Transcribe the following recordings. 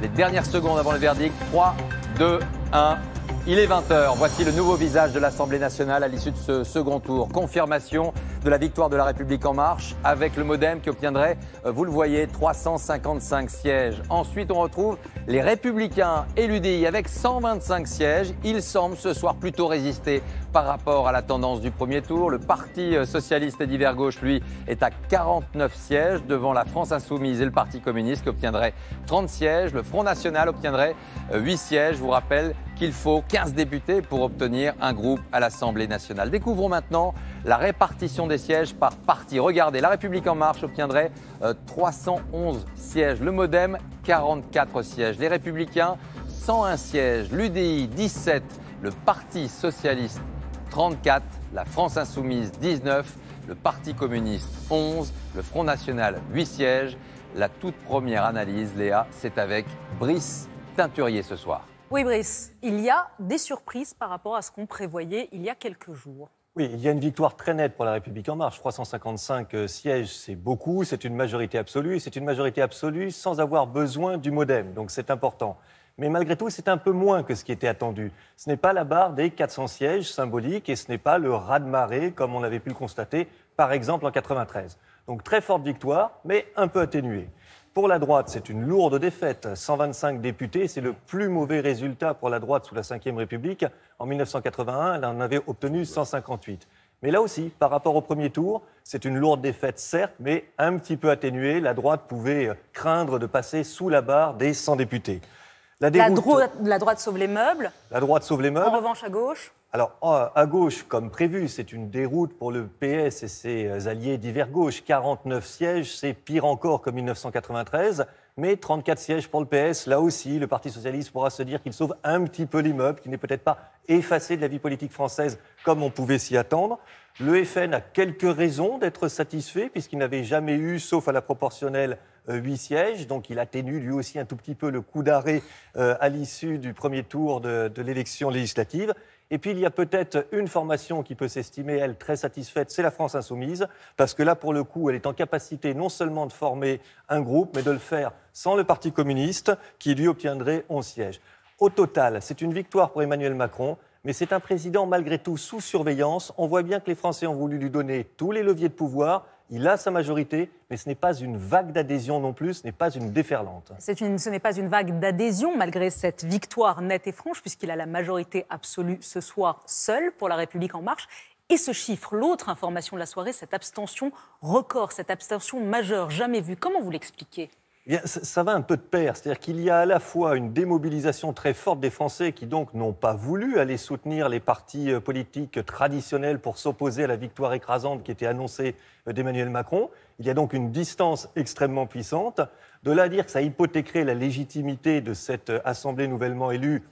les dernières secondes avant le verdict. 3, 2, 1. Il est 20h. Voici le nouveau visage de l'Assemblée nationale à l'issue de ce second tour. Confirmation de la victoire de la République en marche avec le modem qui obtiendrait, euh, vous le voyez, 355 sièges. Ensuite, on retrouve les républicains et l'UDI avec 125 sièges. Ils semblent ce soir plutôt résister par rapport à la tendance du premier tour. Le Parti euh, socialiste et divers gauche, lui, est à 49 sièges devant la France insoumise et le Parti communiste qui obtiendrait 30 sièges. Le Front national obtiendrait 8 euh, sièges. Je vous rappelle qu'il faut 15 députés pour obtenir un groupe à l'Assemblée nationale. Découvrons maintenant la répartition des sièges par parti. Regardez, La République en marche obtiendrait 311 euh, sièges, le Modem 44 sièges, les Républicains 101 sièges, l'UDI 17, le Parti socialiste 34, la France insoumise 19, le Parti communiste 11, le Front national 8 sièges. La toute première analyse, Léa, c'est avec Brice Teinturier ce soir. Oui, Brice, il y a des surprises par rapport à ce qu'on prévoyait il y a quelques jours. Oui, il y a une victoire très nette pour la République en marche. 355 euh, sièges, c'est beaucoup, c'est une majorité absolue, c'est une majorité absolue sans avoir besoin du modem, donc c'est important. Mais malgré tout, c'est un peu moins que ce qui était attendu. Ce n'est pas la barre des 400 sièges symboliques et ce n'est pas le raz-de-marée comme on avait pu le constater, par exemple, en 93. Donc très forte victoire, mais un peu atténuée. Pour la droite, c'est une lourde défaite. 125 députés, c'est le plus mauvais résultat pour la droite sous la Ve République. En 1981, elle en avait obtenu 158. Mais là aussi, par rapport au premier tour, c'est une lourde défaite, certes, mais un petit peu atténuée. La droite pouvait craindre de passer sous la barre des 100 députés. La, droite sauve les meubles. La droite sauve les meubles. En revanche, à gauche Alors, oh, à gauche, comme prévu, c'est une déroute pour le PS et ses euh, alliés divers gauche. 49 sièges, c'est pire encore que 1993, mais 34 sièges pour le PS. Là aussi, le Parti socialiste pourra se dire qu'il sauve un petit peu l'immeuble, qui n'est peut-être pas effacé de la vie politique française comme on pouvait s'y attendre. Le FN a quelques raisons d'être satisfait, puisqu'il n'avait jamais eu, sauf à la proportionnelle, euh, huit sièges, donc il atténue lui aussi un tout petit peu le coup d'arrêt euh, à l'issue du premier tour de, de l'élection législative. Et puis il y a peut-être une formation qui peut s'estimer, elle, très satisfaite, c'est la France insoumise, parce que là, pour le coup, elle est en capacité non seulement de former un groupe, mais de le faire sans le Parti communiste, qui lui obtiendrait 11 sièges. Au total, c'est une victoire pour Emmanuel Macron, mais c'est un président malgré tout sous surveillance. On voit bien que les Français ont voulu lui donner tous les leviers de pouvoir, il a sa majorité, mais ce n'est pas une vague d'adhésion non plus, ce n'est pas une déferlante. ce n'est pas une vague d'adhésion malgré cette victoire nette et franche, puisqu'il a la majorité absolue ce soir seul pour La République en marche. Et ce chiffre, l'autre information de la soirée, cette abstention record, cette abstention majeure, jamais vue, comment vous l'expliquez eh ça, va un peu de pair. C'est-à-dire qu'il y a à la fois une démobilisation très forte des Français qui donc n'ont pas voulu aller soutenir les partis euh, politiques traditionnels pour s'opposer à la victoire écrasante qui était annoncée euh, d'Emmanuel Macron. Il y a donc une distance extrêmement puissante. De là à dire que ça hypothéquerait la légitimité de cette euh, Assemblée nouvellement élue,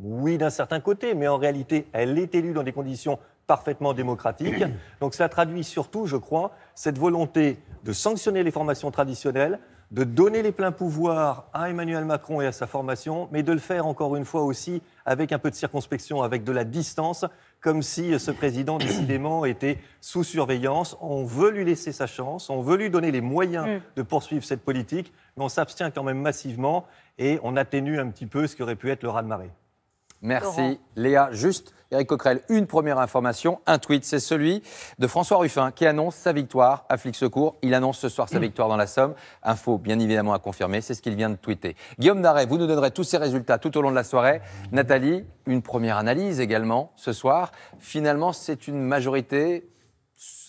oui, d'un certain côté, mais en réalité, elle est élue dans des conditions parfaitement démocratiques. Donc ça traduit surtout, je crois, cette volonté de sanctionner les formations traditionnelles, de donner les pleins pouvoirs à Emmanuel Macron et à sa formation, mais de le faire encore une fois aussi avec un peu de circonspection, avec de la distance, comme si ce président décidément était sous surveillance. On veut lui laisser sa chance, on veut lui donner les moyens mm. de poursuivre cette politique, mais on s'abstient quand même massivement et on atténue un petit peu ce qui aurait pu être le raz-de-marée. Merci Léa. Juste, Eric Coquerel, une première information, un tweet, c'est celui de François Ruffin qui annonce sa victoire à Flic Secours. Il annonce ce soir sa victoire dans la Somme. Info bien évidemment à confirmer, c'est ce qu'il vient de tweeter. Guillaume Naret, vous nous donnerez tous ces résultats tout au long de la soirée. Nathalie, une première analyse également ce soir. Finalement, c'est une majorité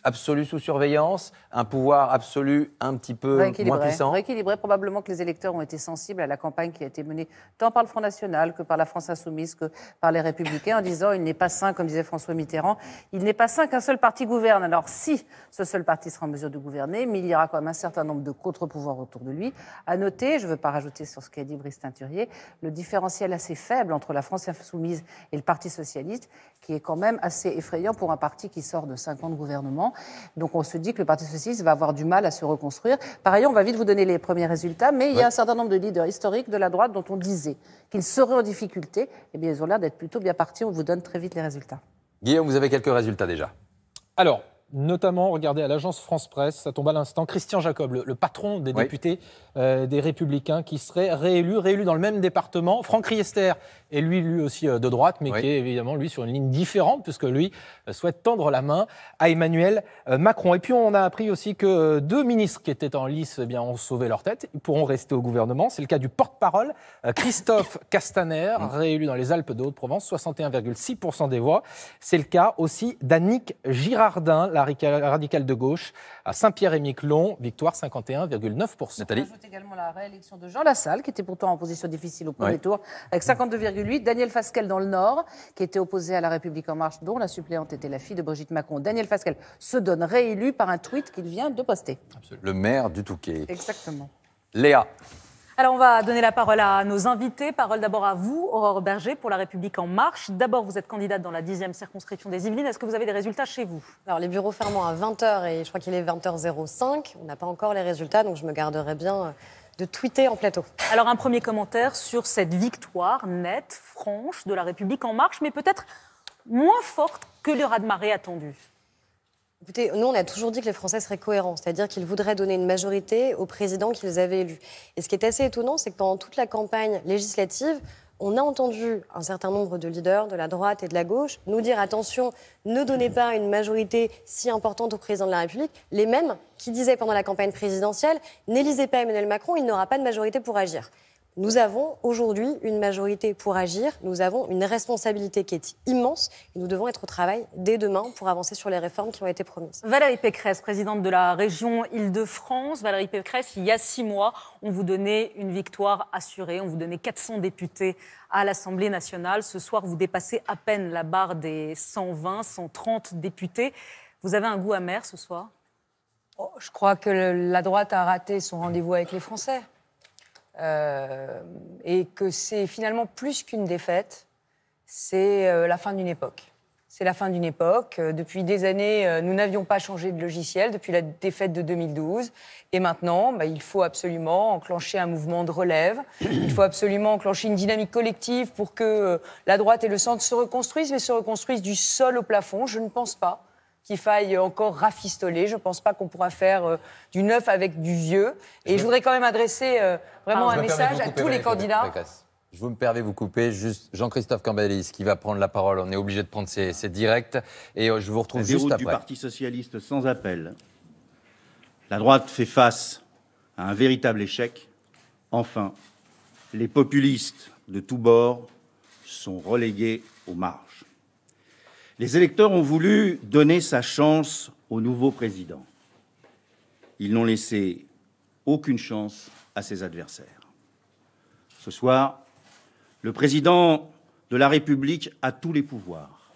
absolu sous surveillance, un pouvoir absolu un petit peu moins puissant Rééquilibré, probablement que les électeurs ont été sensibles à la campagne qui a été menée tant par le Front National que par la France Insoumise, que par les Républicains, en disant il n'est pas sain, comme disait François Mitterrand, il n'est pas sain qu'un seul parti gouverne. Alors si ce seul parti sera en mesure de gouverner, mais il y aura quand même un certain nombre de contre-pouvoirs autour de lui. À noter, je ne veux pas rajouter sur ce qu'a dit Brice Teinturier, le différentiel assez faible entre la France Insoumise et le Parti Socialiste, qui est quand même assez effrayant pour un parti qui sort de 50 gouvernements donc on se dit que le Parti socialiste va avoir du mal à se reconstruire. Par ailleurs, on va vite vous donner les premiers résultats, mais il y a un certain nombre de leaders historiques de la droite dont on disait qu'ils seraient en difficulté. Eh bien, ils ont l'air d'être plutôt bien partis. On vous donne très vite les résultats. Guillaume, vous avez quelques résultats déjà. Alors, notamment, regardez, à l'agence France-Presse, ça tombe à l'instant, Christian Jacob, le, patron des députés euh, des Républicains, qui serait réélu, réélu dans le même département. Franck Riester et lui, lui aussi euh, de droite, mais qui est évidemment, lui, sur une ligne différente, puisque lui euh, souhaite tendre la main à Emmanuel Macron. Et puis, on a appris aussi que deux ministres qui étaient en lice, eh bien, ont sauvé leur tête. Ils pourront rester au gouvernement. C'est le cas du porte-parole, Christophe Castaner, mmh. réélu dans les Alpes de Haute-Provence, 61,6% des voix. C'est le cas aussi d'Annick Girardin, la radicale de gauche à Saint-Pierre-et-Miquelon, victoire 51,9%. Nathalie On ajoute également la réélection de Jean Lassalle, qui était pourtant en position difficile au premier tour, avec 52,8%. Daniel Fasquelle dans le Nord, qui était opposé à La République En Marche, dont la suppléante était la fille de Brigitte Macron. Daniel Fasquelle se donne réélu par un tweet qu'il vient de poster. Absolument. Le maire du Touquet. Exactement. Léa. Alors on va donner la parole à nos invités. Parole d'abord à vous, Aurore Berger, pour La République en marche. D'abord, vous êtes candidate dans la 10e circonscription des Yvelines. Est-ce que vous avez des résultats chez vous Alors les bureaux ferment à 20h et je crois qu'il est 20h05. On n'a pas encore les résultats, donc je me garderai bien euh, de tweeter en plateau. Alors un premier commentaire sur cette victoire nette, franche de la République en marche, mais peut-être moins forte que le raz-de-marée attendu. Écoutez, nous, on a toujours dit que les Français seraient cohérents, c'est-à-dire qu'ils voudraient donner une majorité au président qu'ils avaient élu. Et ce qui est assez étonnant, c'est que pendant toute la campagne législative, on a entendu un certain nombre de leaders de la droite et de la gauche nous dire attention, ne donnez pas une majorité si importante au président de la République, les mêmes qui disaient pendant la campagne présidentielle, n'élisez pas Emmanuel Macron, il n'aura pas de majorité pour agir. Nous avons aujourd'hui une majorité pour agir, nous avons une responsabilité qui est immense et nous devons être au travail dès demain pour avancer sur les réformes qui ont été promises. Valérie Pécresse, présidente de la région Île-de-France. Valérie Pécresse, il y a six mois, on vous donnait une victoire assurée, on vous donnait 400 députés à l'Assemblée nationale. Ce soir, vous dépassez à peine la barre des 120, 130 députés. Vous avez un goût amer ce soir oh, Je crois que la droite a raté son rendez-vous avec les Français. Euh, et que c'est finalement plus qu'une défaite, c'est euh, la fin d'une époque. C'est la fin d'une époque. Euh, depuis des années, nous n'avions pas changé de logiciel depuis la défaite de 2012. Et maintenant, bah, il faut absolument enclencher un mouvement de relève. Il faut absolument enclencher une dynamique collective pour que la droite et le centre se reconstruisent, mais se reconstruisent du sol au plafond. Je ne pense pas qu'il faille encore rafistoler. Je ne pense pas qu'on pourra faire euh, du neuf avec du vieux. Et je, voudrais quand même adresser euh, vraiment ah, un message à tous les candidats. Je vous me permets de vous couper, juste Jean-Christophe Cambadélis qui va prendre la parole. On est obligé de prendre ses, ses directs et euh, je vous retrouve juste après. du Parti socialiste sans appel. La droite fait face à un véritable échec. Enfin, les populistes de tous bords sont relégués aux marges. Les électeurs ont voulu donner sa chance au nouveau président. Ils n'ont laissé aucune chance à ses adversaires. Ce soir, le président de la République a tous les pouvoirs,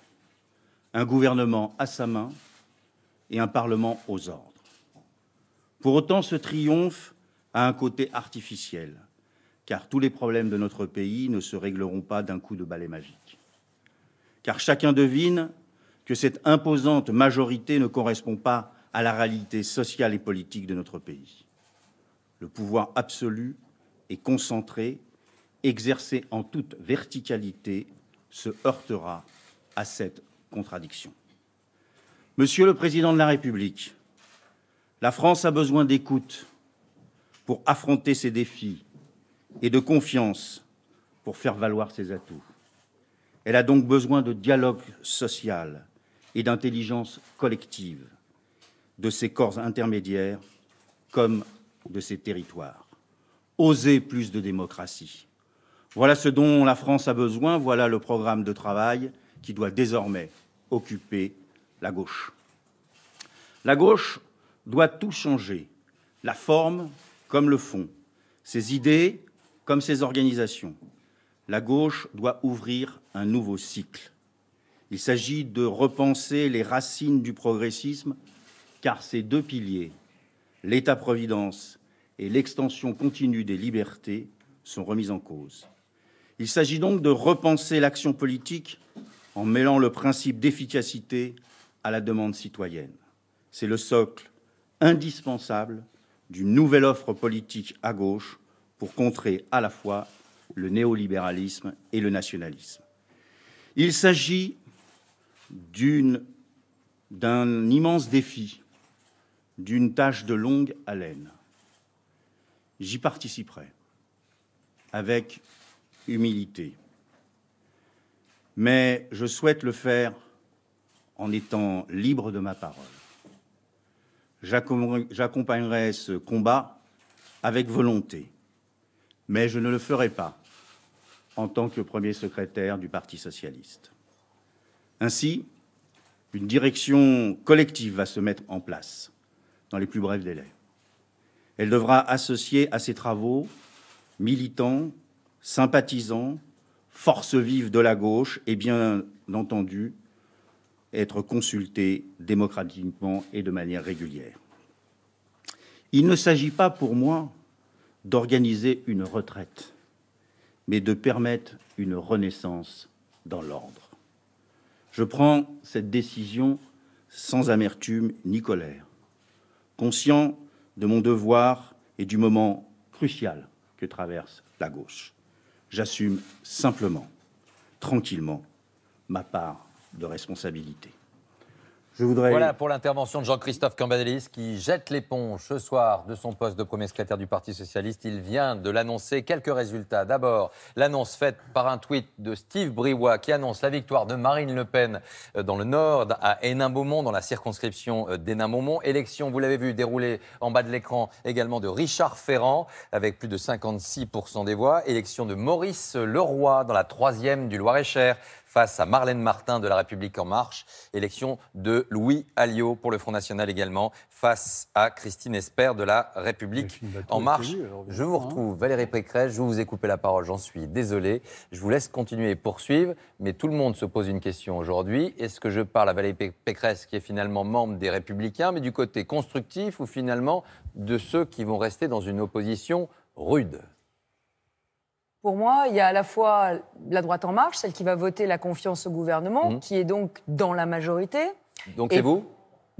un gouvernement à sa main et un Parlement aux ordres. Pour autant, ce triomphe a un côté artificiel, car tous les problèmes de notre pays ne se régleront pas d'un coup de balai magique car chacun devine que cette imposante majorité ne correspond pas à la réalité sociale et politique de notre pays. Le pouvoir absolu et concentré, exercé en toute verticalité, se heurtera à cette contradiction. Monsieur le Président de la République, la France a besoin d'écoute pour affronter ses défis et de confiance pour faire valoir ses atouts. Elle a donc besoin de dialogue social et d'intelligence collective, de ses corps intermédiaires comme de ses territoires. Oser plus de démocratie. Voilà ce dont la France a besoin, voilà le programme de travail qui doit désormais occuper la gauche. La gauche doit tout changer, la forme comme le fond, ses idées comme ses organisations. La gauche doit ouvrir un nouveau cycle. Il s'agit de repenser les racines du progressisme, car ces deux piliers, l'État-providence et l'extension continue des libertés, sont remis en cause. Il s'agit donc de repenser l'action politique en mêlant le principe d'efficacité à la demande citoyenne. C'est le socle indispensable d'une nouvelle offre politique à gauche pour contrer à la fois le néolibéralisme et le nationalisme. Il s'agit d'un immense défi, d'une tâche de longue haleine. J'y participerai avec humilité, mais je souhaite le faire en étant libre de ma parole. J'accompagnerai ce combat avec volonté, mais je ne le ferai pas en tant que premier secrétaire du Parti socialiste. Ainsi, une direction collective va se mettre en place dans les plus brefs délais. Elle devra associer à ses travaux militants, sympathisants, forces vives de la gauche et bien entendu être consultée démocratiquement et de manière régulière. Il ne s'agit pas pour moi d'organiser une retraite mais de permettre une renaissance dans l'ordre. Je prends cette décision sans amertume ni colère, conscient de mon devoir et du moment crucial que traverse la gauche. J'assume simplement, tranquillement, ma part de responsabilité. Voilà pour l'intervention de Jean-Christophe Cambadélis qui jette l'éponge ce soir de son poste de premier secrétaire du Parti socialiste. Il vient de l'annoncer. Quelques résultats. D'abord, l'annonce faite par un tweet de Steve Briouat qui annonce la victoire de Marine Le Pen euh, dans le Nord, à Hénin-Beaumont, dans la circonscription euh, d'Hénin-Beaumont. Élection, vous l'avez vu, déroulée en bas de l'écran également de Richard Ferrand avec plus de 56% des voix. Élection de Maurice Leroy dans la troisième du Loir-et-Cher face à Marlène Martin de La République En Marche. Élection de Louis Alliot pour le Front National également, face à Christine Esper de La République En Marche. je vous retrouve, hein. Valérie Pécresse. Je vous ai coupé la parole, j'en suis désolé. Je vous laisse continuer et poursuivre, mais tout le monde se pose une question aujourd'hui. Est-ce que je parle à Valérie Pécresse, qui est finalement membre des Républicains, mais du côté constructif ou finalement de ceux qui vont rester dans une opposition rude pour moi, il y a à la fois la droite en marche, celle qui va voter la confiance au gouvernement, mhm. qui est donc dans la majorité. Donc c'est vous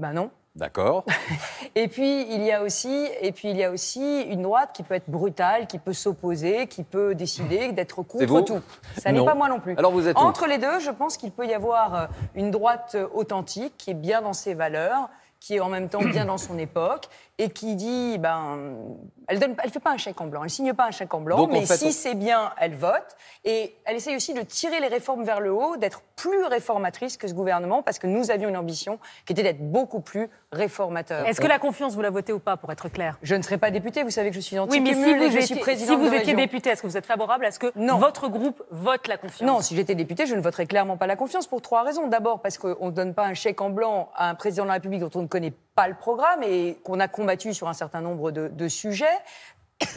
Ben non. D'accord. et puis il y a aussi, et puis il y a aussi une droite qui peut être brutale, qui peut s'opposer, qui peut décider d'être contre tout. Ça n'est pas moi non plus. Alors vous êtes entre les deux. Je pense qu'il peut y avoir euh, une droite euh, authentique qui est bien dans ses valeurs, qui est en même temps bien dans son époque et qui dit ben elle ne fait pas un chèque en blanc, elle ne signe pas un chèque en blanc, mais si c'est bien, elle vote. Et elle essaye aussi de tirer les réformes vers le haut, d'être plus réformatrice que ce gouvernement, parce que nous avions une ambition qui était d'être beaucoup plus réformateur. Est-ce que la confiance, vous la votez ou pas, pour être clair Je ne serai pas députée, vous savez que je suis anti oui, mais si vous, je suis étiez, si vous étiez députée, est-ce que vous êtes favorable à ce que votre groupe vote la confiance Non, si j'étais députée, je ne voterais clairement pas la confiance pour trois raisons. D'abord, parce qu'on ne donne pas un chèque en blanc à un président de la République dont on ne connaît pas le programme et qu'on a combattu sur un certain nombre de, de sujets.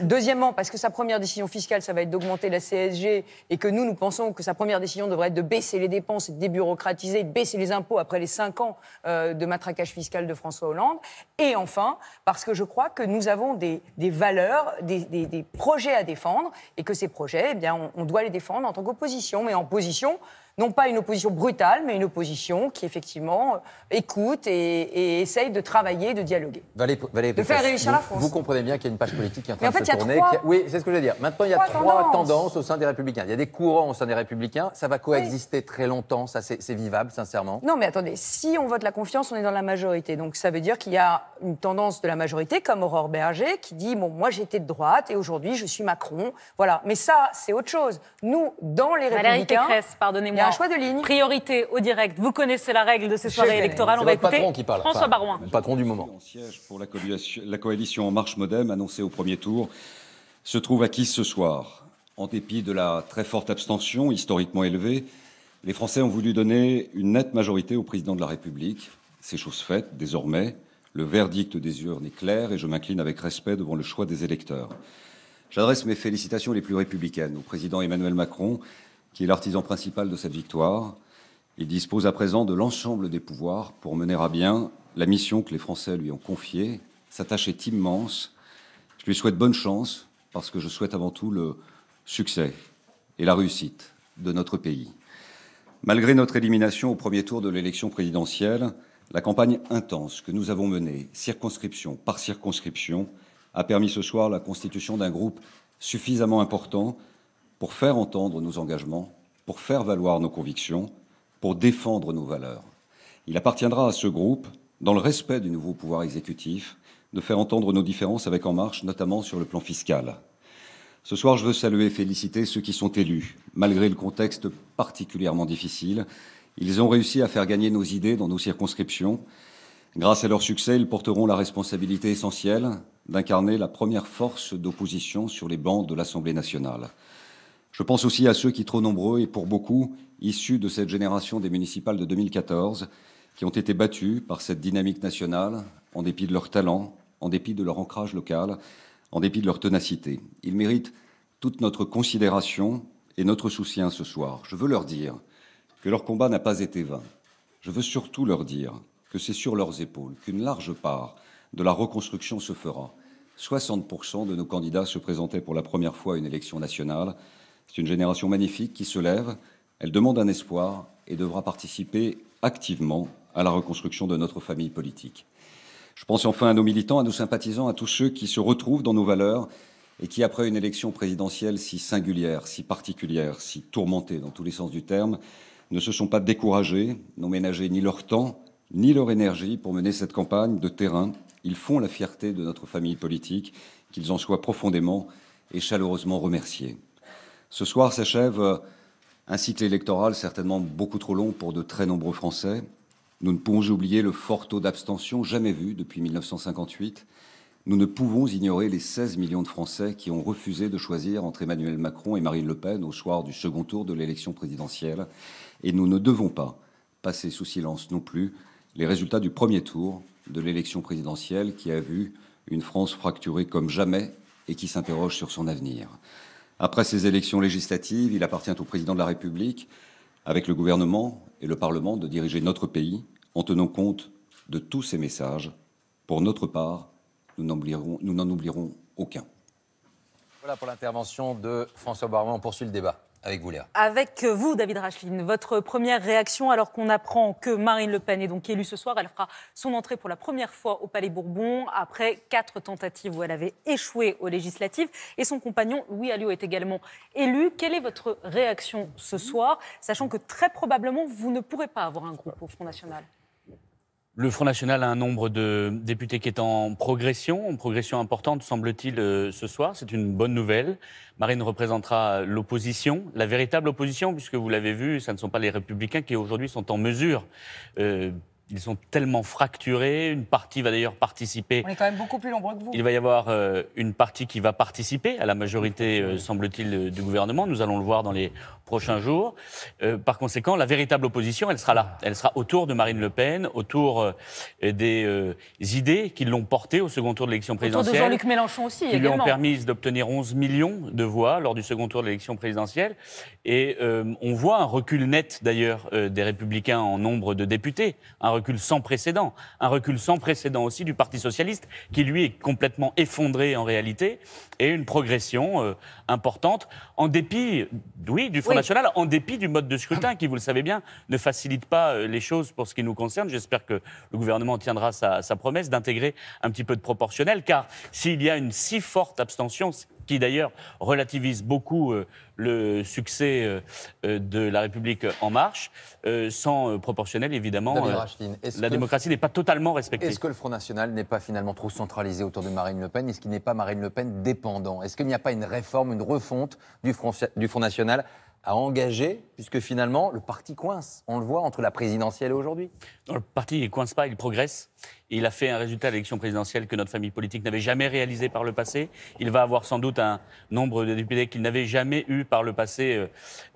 Deuxièmement, parce que sa première décision fiscale, ça va être d'augmenter la CSG et que nous, nous pensons que sa première décision devrait être de baisser les dépenses et de débureaucratiser, de baisser les impôts après les cinq ans euh, de matraquage fiscal de François Hollande. Et enfin, parce que je crois que nous avons des, valeurs, des, projets à défendre et que ces projets, eh bien, on doit les défendre en tant qu'opposition, mais en position non pas une opposition brutale, mais une opposition qui effectivement euh, écoute et, essaye de travailler, de dialoguer. de faire réussir la France. Vous comprenez bien qu'il y a une page politique qui est en train fait, de se tourner. Oui, c'est ce que je veux dire. Maintenant, il y a trois, tendances. au sein des Républicains. Il y a des courants au sein des Républicains. Ça va coexister très longtemps. Ça, c'est vivable, sincèrement. Non, mais attendez. Si on vote la confiance, on est dans la majorité. Donc ça veut dire qu'il y a une tendance de la majorité, comme Aurore Berger, qui dit bon, moi j'étais de droite et aujourd'hui je suis Macron. Voilà. Mais ça, c'est autre chose. Nous, dans les Républicains. pardonnez-moi un choix de ligne. Priorité au direct. Vous connaissez la règle de ces soirées électorales. On va écouter François Barouin. Le patron du moment. siège pour la coalition En Marche Modem, annoncée au premier tour, se trouve acquise ce soir. En dépit de la très forte abstention, historiquement élevée, les Français ont voulu donner une nette majorité au président de la République. C'est chose faite, désormais. Le verdict des urnes est clair et je m'incline avec respect devant le choix des électeurs. J'adresse mes félicitations les plus républicaines au président Emmanuel Macron qui est l'artisan principal de cette victoire. Il dispose à présent de l'ensemble des pouvoirs pour mener à bien la mission que les Français lui ont confiée. Sa tâche est immense. Je lui souhaite bonne chance parce que je souhaite avant tout le succès et la réussite de notre pays. Malgré notre élimination au premier tour de l'élection présidentielle, la campagne intense que nous avons menée, circonscription par circonscription, a permis ce soir la constitution d'un groupe suffisamment important pour faire entendre nos engagements, pour faire valoir nos convictions, pour défendre nos valeurs. Il appartiendra à ce groupe, dans le respect du nouveau pouvoir exécutif, de faire entendre nos différences avec En Marche, notamment sur le plan fiscal. Ce soir, je veux saluer et féliciter ceux qui sont élus. Malgré le contexte particulièrement difficile, ils ont réussi à faire gagner nos idées dans nos circonscriptions. Grâce à leur succès, ils porteront la responsabilité essentielle d'incarner la première force d'opposition sur les bancs de l'Assemblée nationale. Je pense aussi à ceux qui, trop nombreux et pour beaucoup, issus de cette génération des municipales de 2014, qui ont été battus par cette dynamique nationale, en dépit de leur talent, en dépit de leur ancrage local, en dépit de leur ténacité. Ils méritent toute notre considération et notre soutien ce soir. Je veux leur dire que leur combat n'a pas été vain. Je veux surtout leur dire que c'est sur leurs épaules qu'une large part de la reconstruction se fera. 60% de nos candidats se présentaient pour la première fois à une élection nationale. C'est une génération magnifique qui se lève, elle demande un espoir et devra participer activement à la reconstruction de notre famille politique. Je pense enfin à nos militants, à nos sympathisants, à tous ceux qui se retrouvent dans nos valeurs et qui, après une élection présidentielle si singulière, si particulière, si tourmentée dans tous les sens du terme, ne se sont pas découragés, n'ont ménagé ni leur temps, ni leur énergie pour mener cette campagne de terrain. Ils font la fierté de notre famille politique, qu'ils en soient profondément et chaleureusement remerciés. Ce soir s'achève euh, un cycle électoral certainement beaucoup trop long pour de très nombreux Français. Nous ne pouvons oublier le fort taux d'abstention jamais vu depuis 1958. Nous ne pouvons ignorer les 16 millions de Français qui ont refusé de choisir entre Emmanuel Macron et Marine Le Pen au soir du second tour de l'élection présidentielle. Et nous ne devons pas passer sous silence non plus les résultats du premier tour de l'élection présidentielle qui a vu une France fracturée comme jamais et qui s'interroge sur son avenir. Après ces élections législatives, il appartient au président de la République, avec le gouvernement et le Parlement, de diriger notre pays en tenant compte de tous ces messages. Pour notre part, nous n'en oublierons, aucun. Voilà pour l'intervention de François Barman. On poursuit le débat. Avec vous, Avec vous, David Racheline. Votre première réaction alors qu'on apprend que Marine Le Pen est donc élue ce soir. Elle fera son entrée pour la première fois au Palais Bourbon après quatre tentatives où elle avait échoué aux législatives. Et son compagnon, Louis Alliot, est également élu. Quelle est votre réaction ce soir, sachant que très probablement, vous ne pourrez pas avoir un groupe au Front National le Front National a un nombre de députés qui est en progression, en progression importante, semble-t-il, euh, ce soir. C'est une bonne nouvelle. Marine représentera l'opposition, la véritable opposition, puisque vous l'avez vu, ce ne sont pas les républicains qui aujourd'hui sont en mesure, euh, ils sont tellement fracturés. Une partie va d'ailleurs participer. On est quand même beaucoup plus nombreux que vous. Il va y avoir euh, une partie qui va participer à la majorité, euh, semble-t-il, du gouvernement. Nous allons le voir dans les prochains jours. Euh, par conséquent, la véritable opposition, elle sera là. Elle sera autour de Marine Le Pen, autour des idées qui l'ont portée au second tour de l'élection présidentielle. Autour de Jean-Luc Mélenchon aussi, Qui lui ont permis d'obtenir 11 millions de voix lors du second tour de l'élection présidentielle. Et on voit un recul net, d'ailleurs, des Républicains en nombre de députés. Un recul sans précédent, un recul sans précédent aussi du Parti socialiste, qui lui est complètement effondré en réalité, et une progression euh, importante, en dépit, oui, du Front National, en dépit du mode de scrutin, qui, vous le savez bien, ne facilite pas euh, les choses pour ce qui nous concerne. J'espère que le gouvernement tiendra sa, sa promesse d'intégrer un petit peu de proportionnel, car s'il y a une si forte abstention, qui d'ailleurs relativise beaucoup euh, le succès euh, euh, de La République en marche, sans proportionnel évidemment. la démocratie n'est pas totalement respectée. Est-ce que le Front National n'est pas finalement trop centralisé autour de Marine Le Pen Est-ce qu'il n'est pas Marine Le Pen dépendant Est-ce qu'il n'y a pas une réforme, une refonte du du Front National à engager, puisque finalement, le parti coince. On le voit entre la présidentielle et aujourd'hui. Le parti ne coince pas, il progresse. Il a fait un résultat à l'élection présidentielle que notre famille politique n'avait jamais réalisé par le passé. Il va avoir sans doute un nombre de députés qu'il n'avait jamais eu par le passé euh,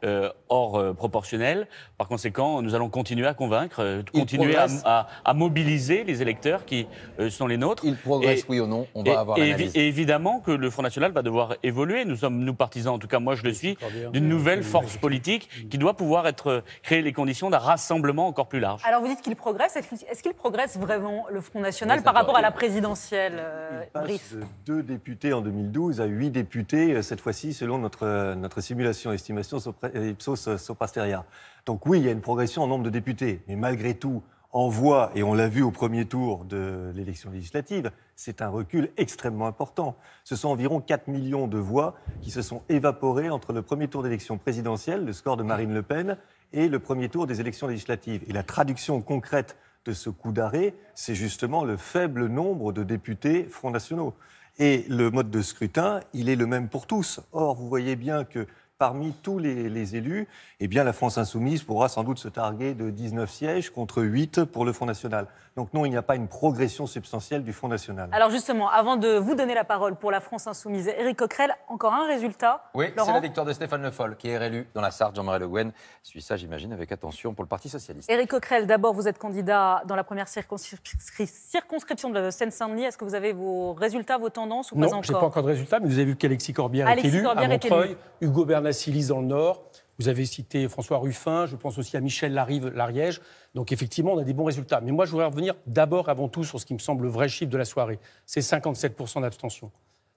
euh, hors euh, proportionnel. Par conséquent, nous allons continuer à convaincre, continuer à, mobiliser les électeurs qui sont les nôtres. Il progresse, oui ou non On va et, avoir et évidemment que le Front National va devoir évoluer. Nous sommes, nous partisans, en tout cas moi je le suis, d'une nouvelle force politique qui doit pouvoir être, créer les conditions d'un rassemblement encore plus large. Alors vous dites qu'il progresse. Est-ce qu'il progresse vraiment le Front National par rapport à la présidentielle. il euh, passe de deux députés en 2012 à huit députés, euh, cette fois-ci, selon notre, euh, notre simulation, estimation Ipsos Soprasteria. Donc oui, il y a une progression en nombre de députés, mais malgré tout, en voix, et on l'a vu au premier tour de l'élection législative, c'est un recul extrêmement important. Ce sont environ 4 millions de voix qui se sont évaporées entre le premier tour d'élection présidentielle, le score de Marine Le Pen, et le premier tour des élections législatives. Et la traduction concrète ce coup d'arrêt, c'est justement le faible nombre de députés Front National. Et le mode de scrutin, il est le même pour tous. Or, vous voyez bien que parmi tous les, élus, eh bien, la France insoumise pourra sans doute se targuer de 19 sièges contre 8 pour le Front National. Donc non, il n'y a pas une progression substantielle du Front national. Alors justement, avant de vous donner la parole pour la France insoumise, Éric Coquerel, encore un résultat Oui, c'est la victoire de Stéphane Le Foll, qui est réélu dans la Sarthe. Jean-Marie Le Guen suit ça, j'imagine, avec attention pour le Parti socialiste. Éric Coquerel, d'abord, vous êtes candidat dans la première circonscription de la Seine-Saint-Denis. Est-ce que vous avez vos résultats, vos tendances ou pas encore je n'ai pas encore de résultats, mais vous avez vu qu'Alexis Corbière est élu à Montreuil, Hugo Bernassilis dans le Nord, vous avez cité François Ruffin, je pense aussi à Michel Larive, l'Ariège. Donc effectivement, on a des bons résultats. Mais moi, je voudrais revenir d'abord, avant tout, sur ce qui me semble le vrai chiffre de la soirée. C'est 57% d'abstention.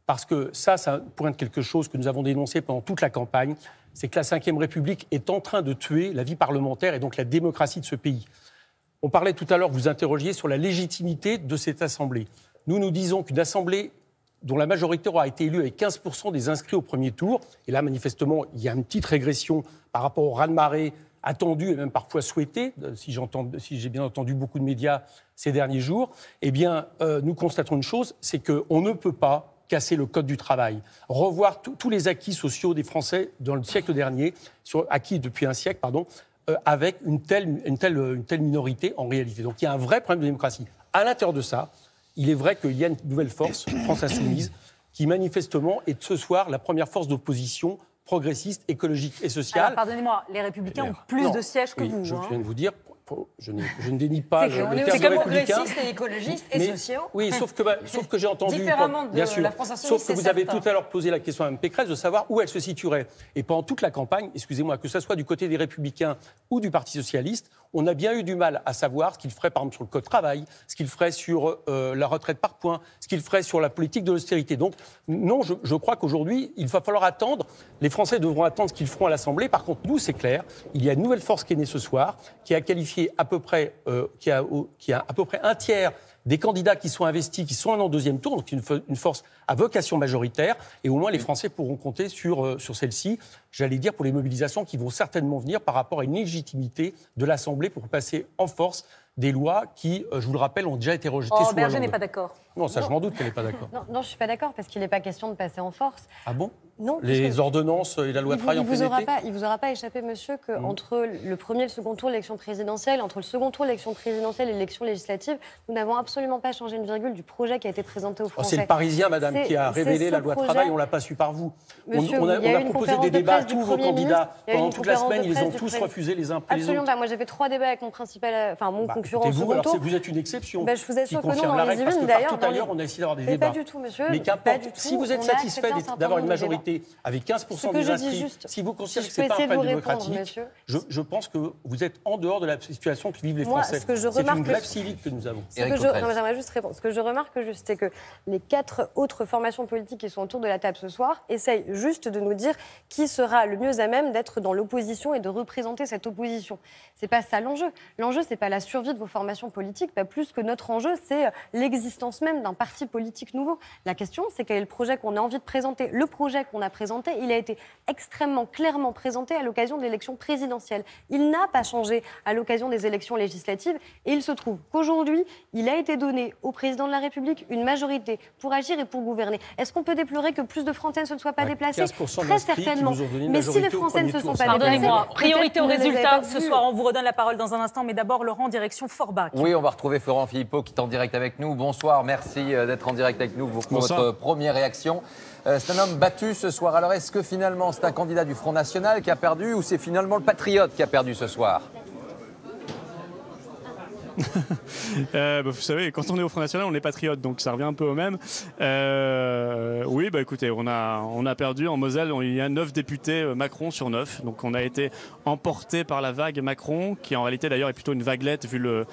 Parce que ça, ça pointe quelque chose que nous avons dénoncé pendant toute la campagne, c'est que la Ve République est en train de tuer la vie parlementaire et donc la démocratie de ce pays. On parlait tout à l'heure, vous interrogiez sur la légitimité de cette Assemblée. Nous nous disons qu'une Assemblée dont la majorité aura été élue avec 15% des inscrits au premier tour. Et là, manifestement, il y a une petite régression par rapport au raz-de-marée attendu et même parfois souhaité, euh, si, j'ai bien entendu beaucoup de médias ces derniers jours, eh bien, euh, nous constatons une chose, c'est qu'on ne peut pas casser le code du travail, revoir tous les acquis sociaux des Français dans le siècle dernier, acquis depuis un siècle, pardon, euh, avec une telle, une telle minorité en réalité. Donc il y a un vrai problème de démocratie. À l'intérieur de ça, il est vrai qu'il y a une nouvelle force, France Insoumise, qui manifestement est ce soir la première force d'opposition progressiste, écologique et sociale. Pardonnez-moi, les Républicains ont plus de sièges que vous. Je hein. viens de vous dire, je, ne dénie pas le, on progressiste et écologiste et sociaux. Oui, sauf que, j'ai entendu. bien sûr, la France Insoumise. Sauf que vous avez tout à l'heure posé la question à M. Pécresse de savoir où elle se situerait. Et pendant toute la campagne, excusez-moi, que ce soit du côté des Républicains ou du Parti Socialiste, on a bien eu du mal à savoir ce qu'il ferait, par exemple, sur le code travail, ce qu'il ferait sur euh, la retraite par points, ce qu'il ferait sur la politique de l'austérité. Donc, non, je, crois qu'aujourd'hui, il va falloir attendre. Les Français devront attendre ce qu'ils feront à l'Assemblée. Par contre, nous, c'est clair, il y a une nouvelle force qui est née ce soir, qui a qualifié à peu près, euh, qui, a, qui a à peu près un tiers des candidats qui sont investis, qui sont en deuxième tour, donc une, force à vocation majoritaire. Et au moins, les mm. Français pourront compter sur, euh, sur celle-ci, j'allais dire, pour les mobilisations qui vont certainement venir par rapport à une légitimité de l'Assemblée pour passer en force des lois qui, euh, je vous le rappelle, ont déjà été rejetées oh, Berger n'est pas d'accord. Non, ça, je m'en doute qu'elle n'est pas d'accord. Non, non, je ne suis pas d'accord parce qu'il n'est pas question de passer en force. Ah bon les ordonnances et la loi travail en Il ne vous aura pas échappé, monsieur, qu'entre mm. le premier et le second tour de l'élection présidentielle, entre le second tour de l'élection présidentielle et l'élection législative, nous n'avons absolument pas changé une virgule du projet qui a été présenté au oh, Français. c'est le Parisien, madame, qui a révélé la loi travail, on ne l'a pas su par vous. on, on, a, proposé des débats à tous vos candidats pendant toute la semaine, ils ont tous refusé les uns Absolument pas, moi j'ai fait trois débats avec mon principal, euh, enfin mon bah, concurrent au second tour. Vous êtes une exception. Bah, je vous assure que non, dans les d'ailleurs. Tout à l'heure, on a essayé d'avoir des débats. Mais Pas du tout, monsieur. Mais qu'importe, si vous êtes satisfait d'avoir une majorité avec 15% des inscrits, si vous considérez que ce n'est pas un problème démocratique, je, pense que vous êtes en dehors de la situation que vivent les Français. C'est ce une civique que nous avons. Ce que juste répondre. Ce que je remarque juste, c'est que les quatre autres formations politiques qui sont autour de la table ce soir essayent juste de nous dire qui sera le mieux à même d'être dans l'opposition et de représenter cette opposition. C'est pas ça l'enjeu. L'enjeu, c'est pas la survie de vos formations politiques, pas plus que notre enjeu, c'est euh, l'existence même d'un parti politique nouveau. La question, c'est quel est le projet qu'on a envie de présenter. Le projet qu'on a présenté, il a été extrêmement clairement présenté à l'occasion de l'élection présidentielle. Il n'a pas changé à l'occasion des élections législatives et il se trouve qu'aujourd'hui, il a été donné au président de la République une majorité pour agir et pour gouverner. Est-ce qu'on peut déplorer que plus de Français ne se soient pas bah, déplacés Très certainement. Mais si les Français ne se sont pas déplacés, Pardonnez-moi, priorité au résultat. Ce soir, on vous redonne la parole dans un instant, mais d'abord, Laurent, direction Forbach. Oui, on va retrouver Florent Philippot qui est en direct avec nous. Bonsoir, merci euh, d'être en direct avec nous. pour votre première réaction. Euh, c'est un homme battu ce soir. Alors est-ce que finalement c'est un candidat du Front National qui a perdu ou c'est finalement le patriote qui a perdu ce soir Euh, bah, vous savez, quand on est au Front National, on est patriote, donc ça revient un peu au même. Euh, oui, bah, écoutez, on a, on a perdu en Moselle, il y a 9 députés euh, Macron sur 9, donc on a été emporté par la vague Macron, qui en réalité d'ailleurs est plutôt une vaguelette vu le,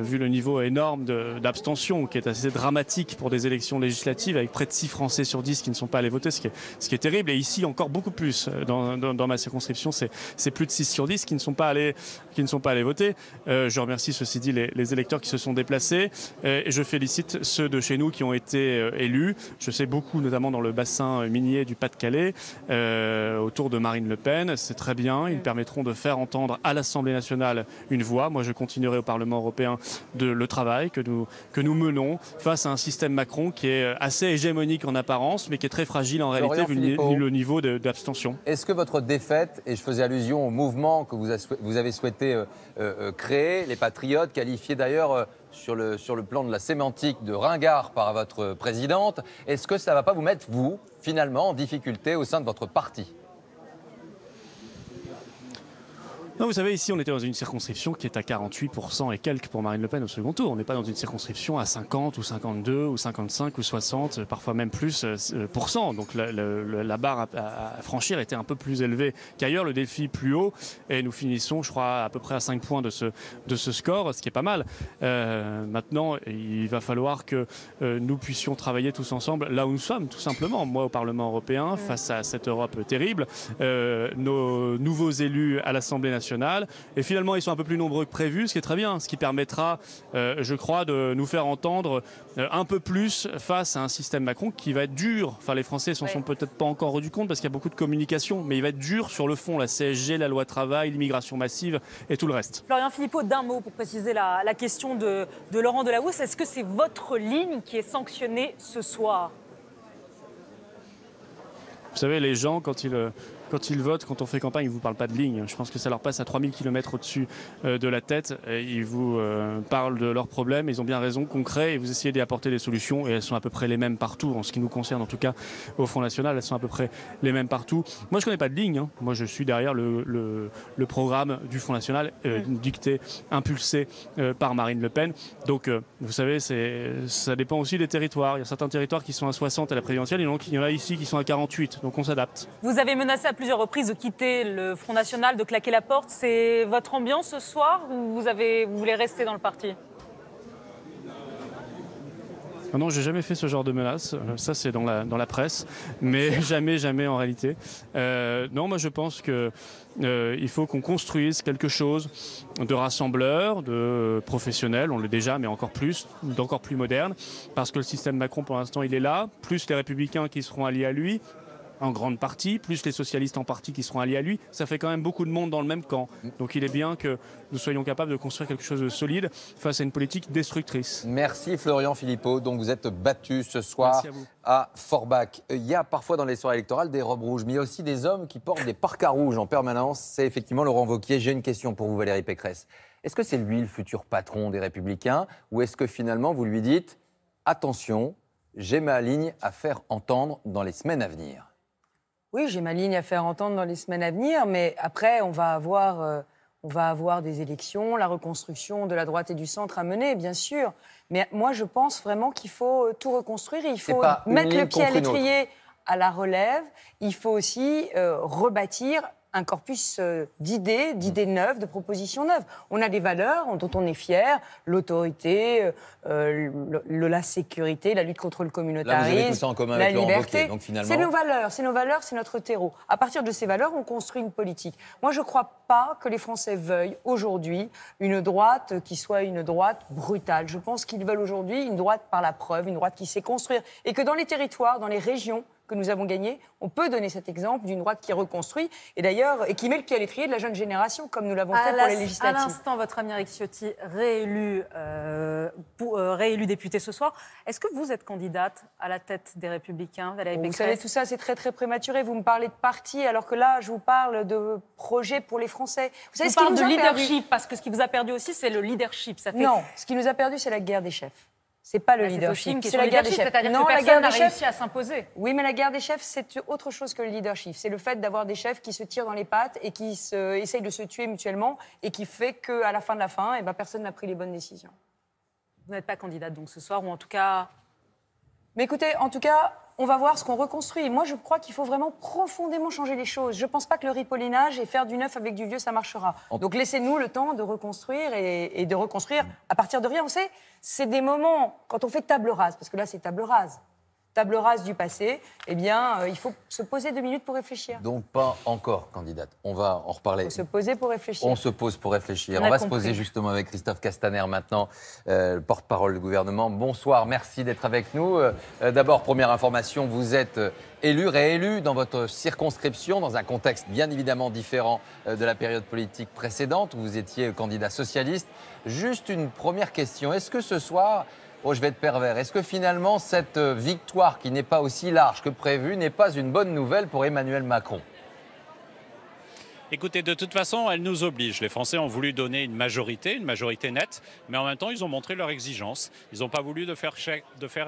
vu le niveau énorme d'abstention, qui est assez dramatique pour des élections législatives, avec près de 6 Français sur 10 qui ne sont pas allés voter, ce qui est, ce qui est terrible, et ici encore beaucoup plus. Dans, dans, ma circonscription, c'est plus de 6 sur 10 qui ne sont pas allés, qui ne sont pas allés voter. je remercie ceci dit, les, électeurs qui se sont déplacés. Euh, et je félicite ceux de chez nous qui ont été euh, élus. Je sais beaucoup, notamment dans le bassin minier du Pas-de-Calais, euh, autour de Marine Le Pen. C'est très bien. Ils permettront de faire entendre à l'Assemblée nationale une voix. Moi, je continuerai au Parlement européen de le travail que nous, que nous menons face à un système Macron qui est assez hégémonique en apparence, mais qui est très fragile en réalité, vu, le niveau d'abstention. Est-ce que votre défaite, et je faisais allusion au mouvement que vous, vous avez souhaité créer, les Patriotes, qualifié d'ailleurs euh, sur le, sur le plan de la sémantique de ringard par votre présidente. Est-ce que ça ne va pas vous mettre, vous, finalement, en difficulté au sein de votre parti vous savez, ici, on était dans une circonscription qui est à 48% et quelques pour Marine Le Pen au second tour. On n'est pas dans une circonscription à 50 ou 52 ou 55 ou 60, parfois même plus, euh, euh, pour cent. Donc la, barre à, franchir était un peu plus élevée qu'ailleurs, le défi plus haut. Et nous finissons, je crois, à peu près à 5 points de ce, score, ce qui est pas mal. Euh, maintenant, il va falloir que nous puissions travailler tous ensemble là où nous sommes, tout simplement. Moi, au Parlement européen, face à cette Europe terrible, nos nouveaux élus à l'Assemblée nationale, et finalement, ils sont un peu plus nombreux que prévu, ce qui est très bien, ce qui permettra, euh, je crois, de nous faire entendre euh, un peu plus face à un système Macron qui va être dur. Enfin, les Français s'en sont peut-être pas encore rendus compte parce qu'il y a beaucoup de communication, mais il va être dur sur le fond, la CSG, la loi travail, l'immigration massive et tout le reste. Florian Philippot, d'un mot pour préciser la, question de, de Laurent Delahousse, est-ce que c'est votre ligne qui est sanctionnée ce soir vous savez, les gens, quand ils euh, quand ils votent, quand on fait campagne, ils vous parlent pas de ligne. Je pense que ça leur passe à 3000 km au-dessus euh, de la tête. ils vous euh, parlent de leurs problèmes. Ils ont bien raison, concret. Et vous essayez d'y apporter des solutions. Et elles sont à peu près les mêmes partout. En ce qui nous concerne, en tout cas, au Front National, elles sont à peu près les mêmes partout. Moi, je connais pas de ligne. Hein. Moi, je suis derrière le, programme du Front National, euh, dicté, impulsé par Marine Le Pen. Donc, vous savez, ça dépend aussi des territoires. Il y a certains territoires qui sont à 60 à la présidentielle. il y en a ici qui sont à 48. Donc, on s'adapte. Vous avez menacé à plusieurs reprises de quitter le Front National, de claquer la porte. C'est votre ambiance ce soir ou vous, avez, vous voulez rester dans le parti ah non, j'ai jamais fait ce genre de menace. Euh, ça, c'est dans la, presse, mais jamais, jamais en réalité. Euh, non, moi, je pense que euh, il faut qu'on construise quelque chose de rassembleur, de professionnel. On l'est déjà, mais encore plus, d'encore plus moderne, parce que le système Macron, pour l'instant, il est là. Plus les Républicains qui seront alliés à lui, en grande partie, plus les socialistes en partie qui seront alliés à lui, ça fait quand même beaucoup de monde dans le même camp. Donc il est bien que nous soyons capables de construire quelque chose de solide face à une politique destructrice. Merci Florian Philippot. Donc vous êtes battu ce soir à, Forbach. Il y a parfois dans les soirées électorales des robes rouges, mais il y a aussi des hommes qui portent des parkas rouges en permanence. C'est effectivement Laurent Vauquier. J'ai une question pour vous Valérie Pécresse. Est-ce que c'est lui le futur patron des Républicains ou est-ce que finalement vous lui dites attention, j'ai ma ligne à faire entendre dans les semaines à venir oui, j'ai ma ligne à faire entendre dans les semaines à venir, mais après, on va avoir, euh, on va avoir des élections, la reconstruction de la droite et du centre à mener, bien sûr. Mais moi, je pense vraiment qu'il faut euh, tout reconstruire. il faut mettre le pied à l'étrier à la relève. Il faut aussi euh, rebâtir un corpus euh, d'idées, d'idées mm. neuves, de propositions neuves. On a des valeurs dont on est fier, l'autorité, euh, euh, la sécurité, la lutte contre le communautarisme, en commun avec liberté. Laurent C'est nos valeurs, c'est nos valeurs, c'est notre terreau. À partir de ces valeurs, on construit une politique. Moi, je ne crois pas que les Français veuillent aujourd'hui une droite qui soit une droite brutale. Je pense qu'ils veulent aujourd'hui une droite par la preuve, une droite qui sait construire, et que dans les territoires, dans les régions, que nous avons gagné. On peut donner cet exemple d'une droite qui reconstruit et d'ailleurs et qui met le pied à l'étrier de la jeune génération, comme nous l'avons fait pour les législatives. À l'instant, votre ami Eric Ciotti, euh, euh, réélu, député ce soir, est-ce que vous êtes candidate à la tête des Républicains, Vous savez, tout ça, c'est très très prématuré. Vous me parlez de parti, alors que là, je vous parle de projet pour les Français. Vous savez, parle de leadership, parce que ce qui vous a perdu aussi, c'est le leadership. Non, ce qui nous a perdu, c'est la guerre des chefs. C'est pas le ah, leadership, c'est la guerre des chefs. la guerre des chefs à s'imposer. Oui, mais la guerre des chefs, c'est autre chose que le leadership. C'est le fait d'avoir des chefs qui se tirent dans les pattes et qui essayent de se tuer mutuellement et qui fait que, à la fin de la fin, eh ben, personne n'a pris les bonnes décisions. Vous n'êtes pas candidate donc ce soir ou en tout cas. Mais écoutez, en tout cas, on va voir ce qu'on reconstruit. moi, je crois qu'il faut vraiment profondément changer les choses. Je ne pense pas que le ripollinage et faire du neuf avec du vieux, ça marchera. Donc laissez-nous le temps de reconstruire et, et de reconstruire à partir de rien. On sait, c'est des moments, quand on fait table rase, parce que là, c'est table rase table rase du passé, eh bien, euh, il faut se poser deux minutes pour réfléchir. Donc pas encore candidate. On va en reparler. On se poser pour réfléchir. On se pose pour réfléchir. On, va se poser justement avec Christophe Castaner maintenant, euh, porte-parole du gouvernement. Bonsoir, merci d'être avec nous. Euh, d'abord, première information, vous êtes élu, réélu dans votre circonscription, dans un contexte bien évidemment différent de la période politique précédente où vous étiez candidat socialiste. Juste une première question. Est-ce que ce soir, Oh, je vais être pervers. Est-ce que finalement, cette euh, victoire qui n'est pas aussi large que prévu, n'est pas une bonne nouvelle pour Emmanuel Macron Écoutez, de toute façon, elle nous oblige. Les Français ont voulu donner une majorité, une majorité nette, mais en même temps, ils ont montré leur exigence. Ils n'ont pas voulu de faire,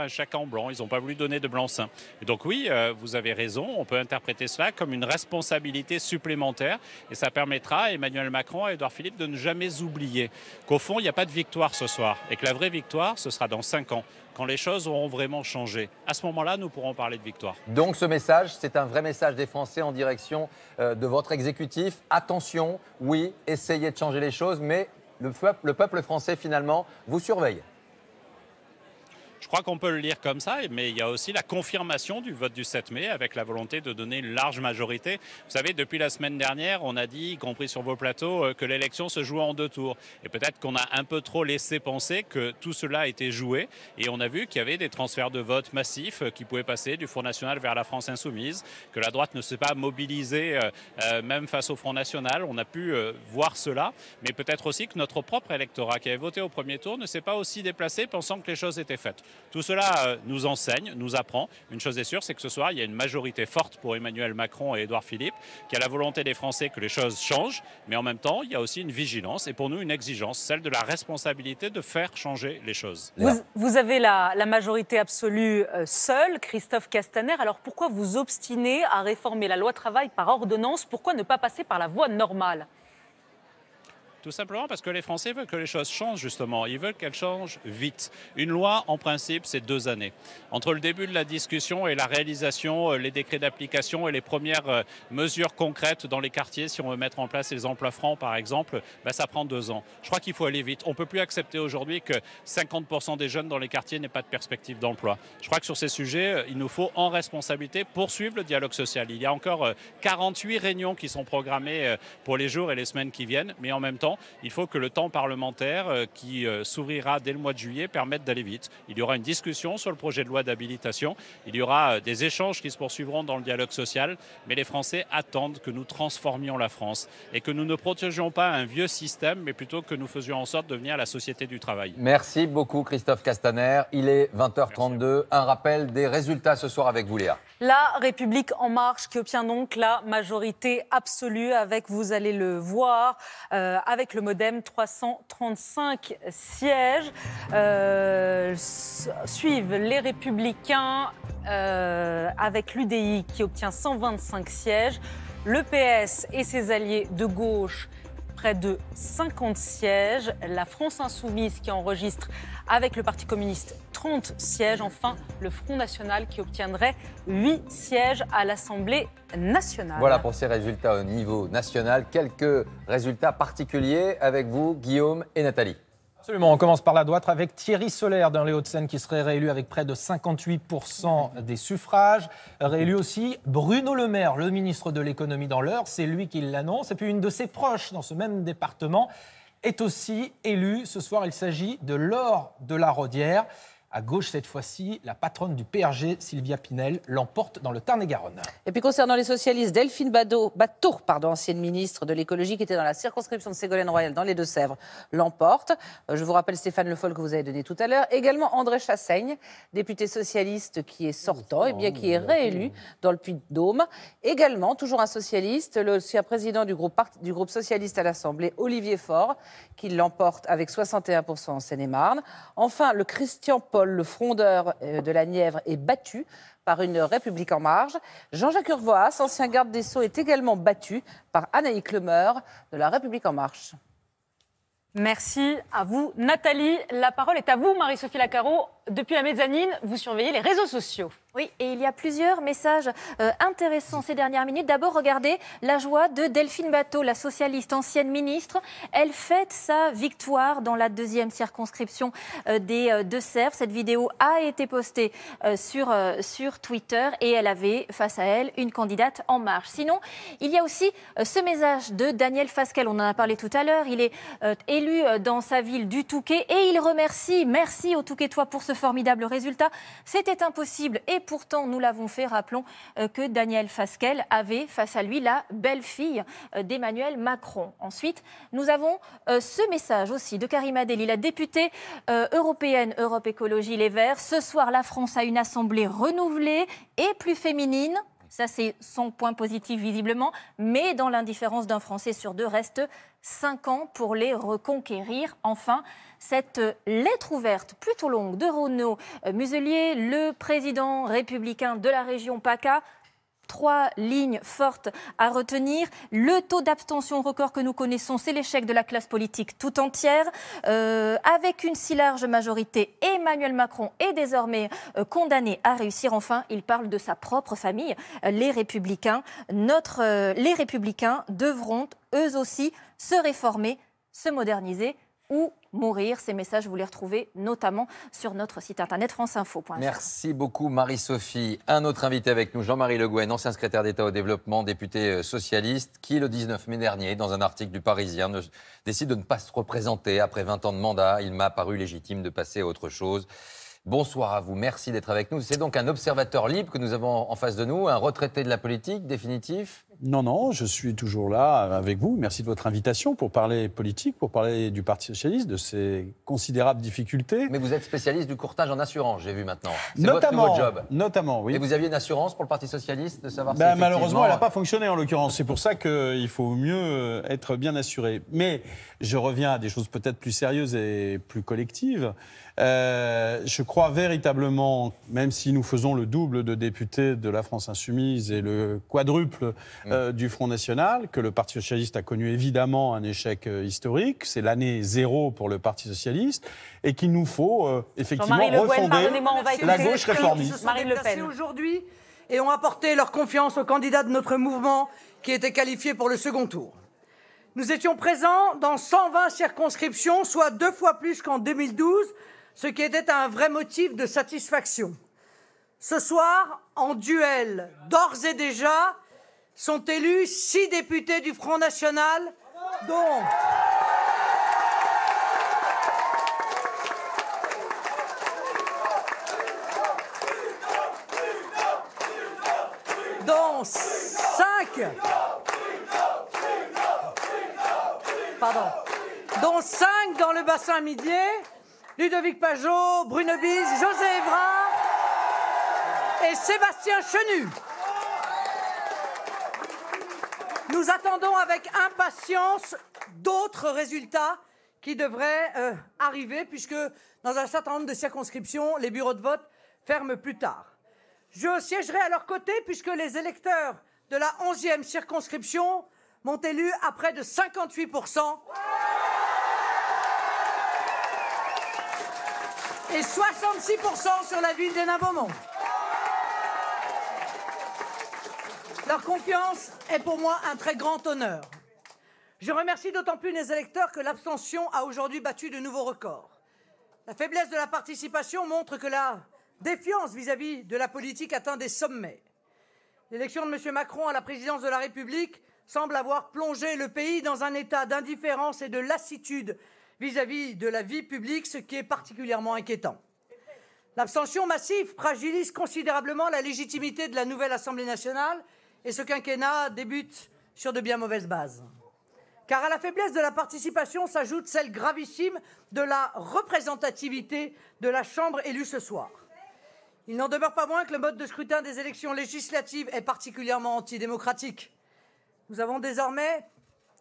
un chacun blanc, ils n'ont pas voulu donner de blanc-seing. donc oui, euh, vous avez raison, on peut interpréter cela comme une responsabilité supplémentaire, et ça permettra à Emmanuel Macron et à Édouard Philippe de ne jamais oublier qu'au fond, il n'y a pas de victoire ce soir, et que la vraie victoire, ce sera dans cinq ans quand les choses auront vraiment changé. À ce moment-là, nous pourrons parler de victoire. Donc ce message, c'est un vrai message des Français en direction euh, de votre exécutif. Attention, oui, essayez de changer les choses, mais le peuple, le peuple français, finalement, vous surveille. Je crois qu'on peut le lire comme ça, mais il y a aussi la confirmation du vote du 7 mai avec la volonté de donner une large majorité. Vous savez, depuis la semaine dernière, on a dit, y compris sur vos plateaux, euh, que l'élection se jouait en deux tours. Et peut-être qu'on a un peu trop laissé penser que tout cela était joué. Et on a vu qu'il y avait des transferts de vote massifs euh, qui pouvaient passer du Front National vers la France Insoumise, que la droite ne s'est pas mobilisée euh, même face au Front National. On a pu voir cela, mais peut-être aussi que notre propre électorat qui avait voté au premier tour ne s'est pas aussi déplacé pensant que les choses étaient faites. Tout cela euh, nous enseigne, nous apprend. Une chose est sûre, c'est que ce soir, il y a une majorité forte pour Emmanuel Macron et Édouard Philippe, qui a la volonté des Français que les choses changent, mais en même temps, il y a aussi une vigilance et pour nous une exigence, celle de la responsabilité de faire changer les choses. Vous, avez la, majorité absolue euh, seule, Christophe Castaner. Alors pourquoi vous obstinez à réformer la loi travail par ordonnance Pourquoi ne pas passer par la voie normale tout simplement parce que les Français veulent que les choses changent, justement. Ils veulent qu'elles changent vite. Une loi, en principe, c'est deux années. Entre le début de la discussion et la réalisation, euh, les décrets d'application et les premières euh, mesures concrètes dans les quartiers, si on veut mettre en place les emplois francs, par exemple, ben, ça prend deux ans. Je crois qu'il faut aller vite. On ne peut plus accepter aujourd'hui que 50% des jeunes dans les quartiers n'aient pas de perspective d'emploi. Je crois que sur ces sujets, euh, il nous faut, en responsabilité, poursuivre le dialogue social. Il y a encore 48 réunions qui sont programmées pour les jours et les semaines qui viennent, mais en même temps, il faut que le temps parlementaire euh, qui euh, s'ouvrira dès le mois de juillet permette d'aller vite. Il y aura une discussion sur le projet de loi d'habilitation. Il y aura euh, des échanges qui se poursuivront dans le dialogue social. Mais les Français attendent que nous transformions la France et que nous ne protégeons pas un vieux système, mais plutôt que nous faisions en sorte de devenir la société du travail. Merci beaucoup, Christophe Castaner. Il est 20h32. Un rappel des résultats ce soir avec vous, Léa. La République en marche qui obtient donc la majorité absolue avec, vous allez le voir, euh, avec le modem 335 sièges. Euh, suivent les républicains euh, avec l'UDI qui obtient 125 sièges. Le PS et ses alliés de gauche près de 50 sièges. La France insoumise qui enregistre avec le Parti communiste 30 sièges. Enfin, le Front national qui obtiendrait 8 sièges à l'Assemblée nationale. Voilà pour ces résultats au niveau national. Quelques résultats particuliers avec vous, Guillaume et Nathalie. Absolument, on commence par la droite avec Thierry Solaire dans les Hauts-de-Seine qui serait réélu avec près de 58% des suffrages. Réélu aussi Bruno Le Maire, le ministre de l'économie dans l'heure, c'est lui qui l'annonce. Et puis une de ses proches dans ce même département est aussi élue. Ce soir, il s'agit de Laure de la Rodière. À gauche, cette fois-ci, la patronne du PRG, Sylvia Pinel, l'emporte dans le Tarn-et-Garonne. Et puis concernant les socialistes, Delphine Badeau, Bateau, pardon, ancienne ministre de l'écologie, qui était dans la circonscription de Ségolène Royal dans les Deux-Sèvres, l'emporte. Euh, je vous rappelle Stéphane Le Foll que vous avez donné tout à l'heure. Également André Chassaigne, député socialiste qui est sortant, et eh bien qui est réélu dans le Puy-de-Dôme. Également, toujours un socialiste, le président du groupe, du groupe socialiste à l'Assemblée, Olivier Faure, qui l'emporte avec 61% en Seine-et-Marne. Enfin, le Christian Paul le frondeur euh, de la Nièvre, est battu par une République en marge. Jean-Jacques Urvoas, ancien garde des Sceaux, est également battu par Anaïs Lemeur de la République en marche. Merci à vous, Nathalie. La parole est à vous, Marie-Sophie Lacaro depuis la mezzanine, vous surveillez les réseaux sociaux. Oui, et il y a plusieurs messages euh, intéressants ces dernières minutes. D'abord, regardez la joie de Delphine Bateau, la socialiste, ancienne ministre. Elle fête sa victoire dans la deuxième circonscription euh, des euh, deux Serfs. Cette vidéo a été postée sur, sur Twitter et elle avait face à elle une candidate en marche. Sinon, il y a aussi ce message de Daniel Fasquel. On en a parlé tout à l'heure. Il est élu dans sa ville du Touquet et il remercie, merci au Touquetois pour ce formidable résultat. C'était impossible et pourtant nous l'avons fait. Rappelons euh, que Daniel Fasquelle avait face à lui la belle-fille euh, d'Emmanuel Macron. Ensuite, nous avons euh, ce message aussi de Karima Deli, la députée européenne Europe Écologie Les Verts. Ce soir, la France a une assemblée renouvelée et plus féminine. Ça, c'est son point positif visiblement. Mais dans l'indifférence d'un Français sur deux, reste cinq ans pour les reconquérir. Enfin, cette lettre ouverte plutôt longue de Renaud Muselier, le président républicain de la région PACA, trois lignes fortes à retenir. Le taux d'abstention record que nous connaissons, c'est l'échec de la classe politique tout entière. Euh, avec une si large majorité, Emmanuel Macron est désormais euh, condamné à réussir. Enfin, il parle de sa propre famille, les Républicains. Notre, euh, les Républicains devront, eux aussi, se réformer, se moderniser ou mourir. Ces messages, vous les retrouvez notamment sur notre site internet franceinfo.fr. Merci beaucoup Marie-Sophie. Un autre invité avec nous, Jean-Marie Le ancien secrétaire d'État au développement, député euh, socialiste, qui le 19 mai dernier, dans un article du Parisien, décide de ne pas se représenter après 20 ans de mandat. Il m'a paru légitime de passer à autre chose. Bonsoir à vous, merci d'être avec nous. C'est donc un observateur libre que nous avons en face de nous, un retraité de la politique définitif non, non, je suis toujours là avec vous. Merci de votre invitation pour parler politique, pour parler du Parti socialiste, de ses considérables difficultés. Mais vous êtes spécialiste du courtage en assurance, j'ai vu maintenant. C'est notamment, votre job. Notamment, oui. Et vous aviez une assurance pour le Parti socialiste de savoir ben, si Malheureusement, elle n'a pas fonctionné en l'occurrence. C'est pour ça qu'il faut mieux être bien assuré. Mais je reviens à des choses peut-être plus sérieuses et plus collectives. Euh, je crois véritablement, même si nous faisons le double de députés de la France insoumise et le quadruple euh, mm. du Front national, que le Parti socialiste a connu évidemment un échec euh, historique. C'est l'année zéro pour le Parti socialiste et qu'il nous faut effectivement refonder la gauche réformiste. Marie Le aujourd'hui et ont apporté leur confiance au candidat de notre mouvement qui était qualifié pour le second tour. Nous étions présents dans 120 circonscriptions, soit deux fois plus qu'en 2012, ce qui était un vrai motif de satisfaction. Ce soir, en duel, d'ores et déjà, sont élus six députés du Front National, dont... cinq pardon, dont 5 dans le bassin Midier, Ludovic Pajot, Bruno Bise, José Evra et Sébastien Chenu. Nous attendons avec impatience d'autres résultats qui devraient euh, arriver, puisque dans un certain nombre de circonscriptions, les bureaux de vote ferment plus tard. Je siégerai à leur côté, puisque les électeurs de la 11e circonscription élu à près de 58%. Et 66% sur la ville de Leur confiance est pour moi un très grand honneur. Je remercie d'autant plus les électeurs que l'abstention a aujourd'hui battu de nouveaux records. La faiblesse de la participation montre que la défiance vis-à-vis -vis de la politique atteint des sommets. L'élection de M. Macron à la présidence de la République semble avoir plongé le pays dans un état d'indifférence et de lassitude vis-à-vis de la vie publique, ce qui est particulièrement inquiétant. L'abstention massive fragilise considérablement la légitimité de la nouvelle Assemblée nationale et ce quinquennat débute sur de bien mauvaises bases. Car à la faiblesse de la participation s'ajoute celle gravissime de la représentativité de la Chambre élue ce soir. Il n'en demeure pas moins que le mode de scrutin des élections législatives est particulièrement antidémocratique. Nous avons désormais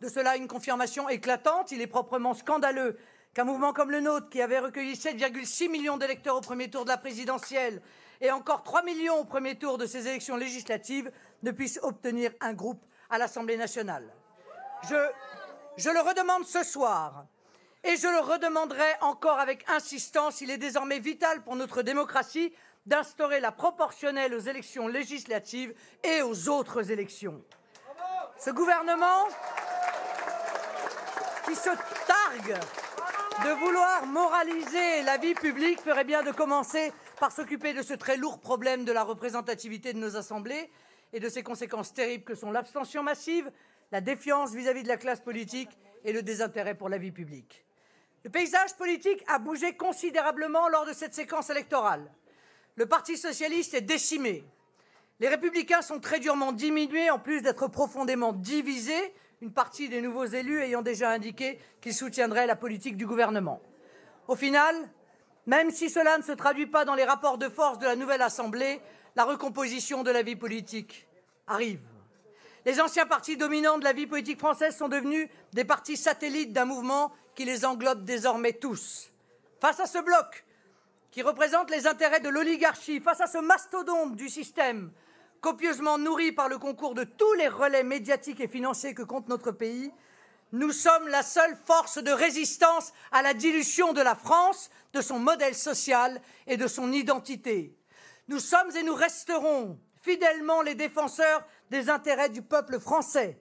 de cela une confirmation éclatante. Il est proprement scandaleux qu'un mouvement comme le nôtre, qui avait recueilli 7,6 millions d'électeurs au premier tour de la présidentielle et encore 3 millions au premier tour de ces élections législatives, ne puisse obtenir un groupe à l'Assemblée nationale. Je, je le redemande ce soir. Et je le redemanderai encore avec insistance. Il est désormais vital pour notre démocratie d'instaurer la proportionnelle aux élections législatives et aux autres élections. Ce gouvernement qui se targue de vouloir moraliser la vie publique ferait bien de commencer par s'occuper de ce très lourd problème de la représentativité de nos assemblées et de ses conséquences terribles que sont l'abstention massive, la défiance vis-à-vis de la classe politique et le désintérêt pour la vie publique. Le paysage politique a bougé considérablement lors de cette séquence électorale. Le Parti socialiste est décimé. Les républicains sont très durement diminués, en plus d'être profondément divisés, une partie des nouveaux élus ayant déjà indiqué qu'ils soutiendraient la politique du gouvernement. Au final, même si cela ne se traduit pas dans les rapports de force de la nouvelle Assemblée, la recomposition de la vie politique arrive. Les anciens partis dominants de la vie politique française sont devenus des partis satellites d'un mouvement qui les englobe désormais tous. Face à ce bloc qui représente les intérêts de l'oligarchie, face à ce mastodonte du système copieusement nourri par le concours de tous les relais médiatiques et financiers que compte notre pays, nous sommes la seule force de résistance à la dilution de la France, de son modèle social et de son identité. Nous sommes et nous resterons fidèlement les défenseurs des intérêts du peuple français.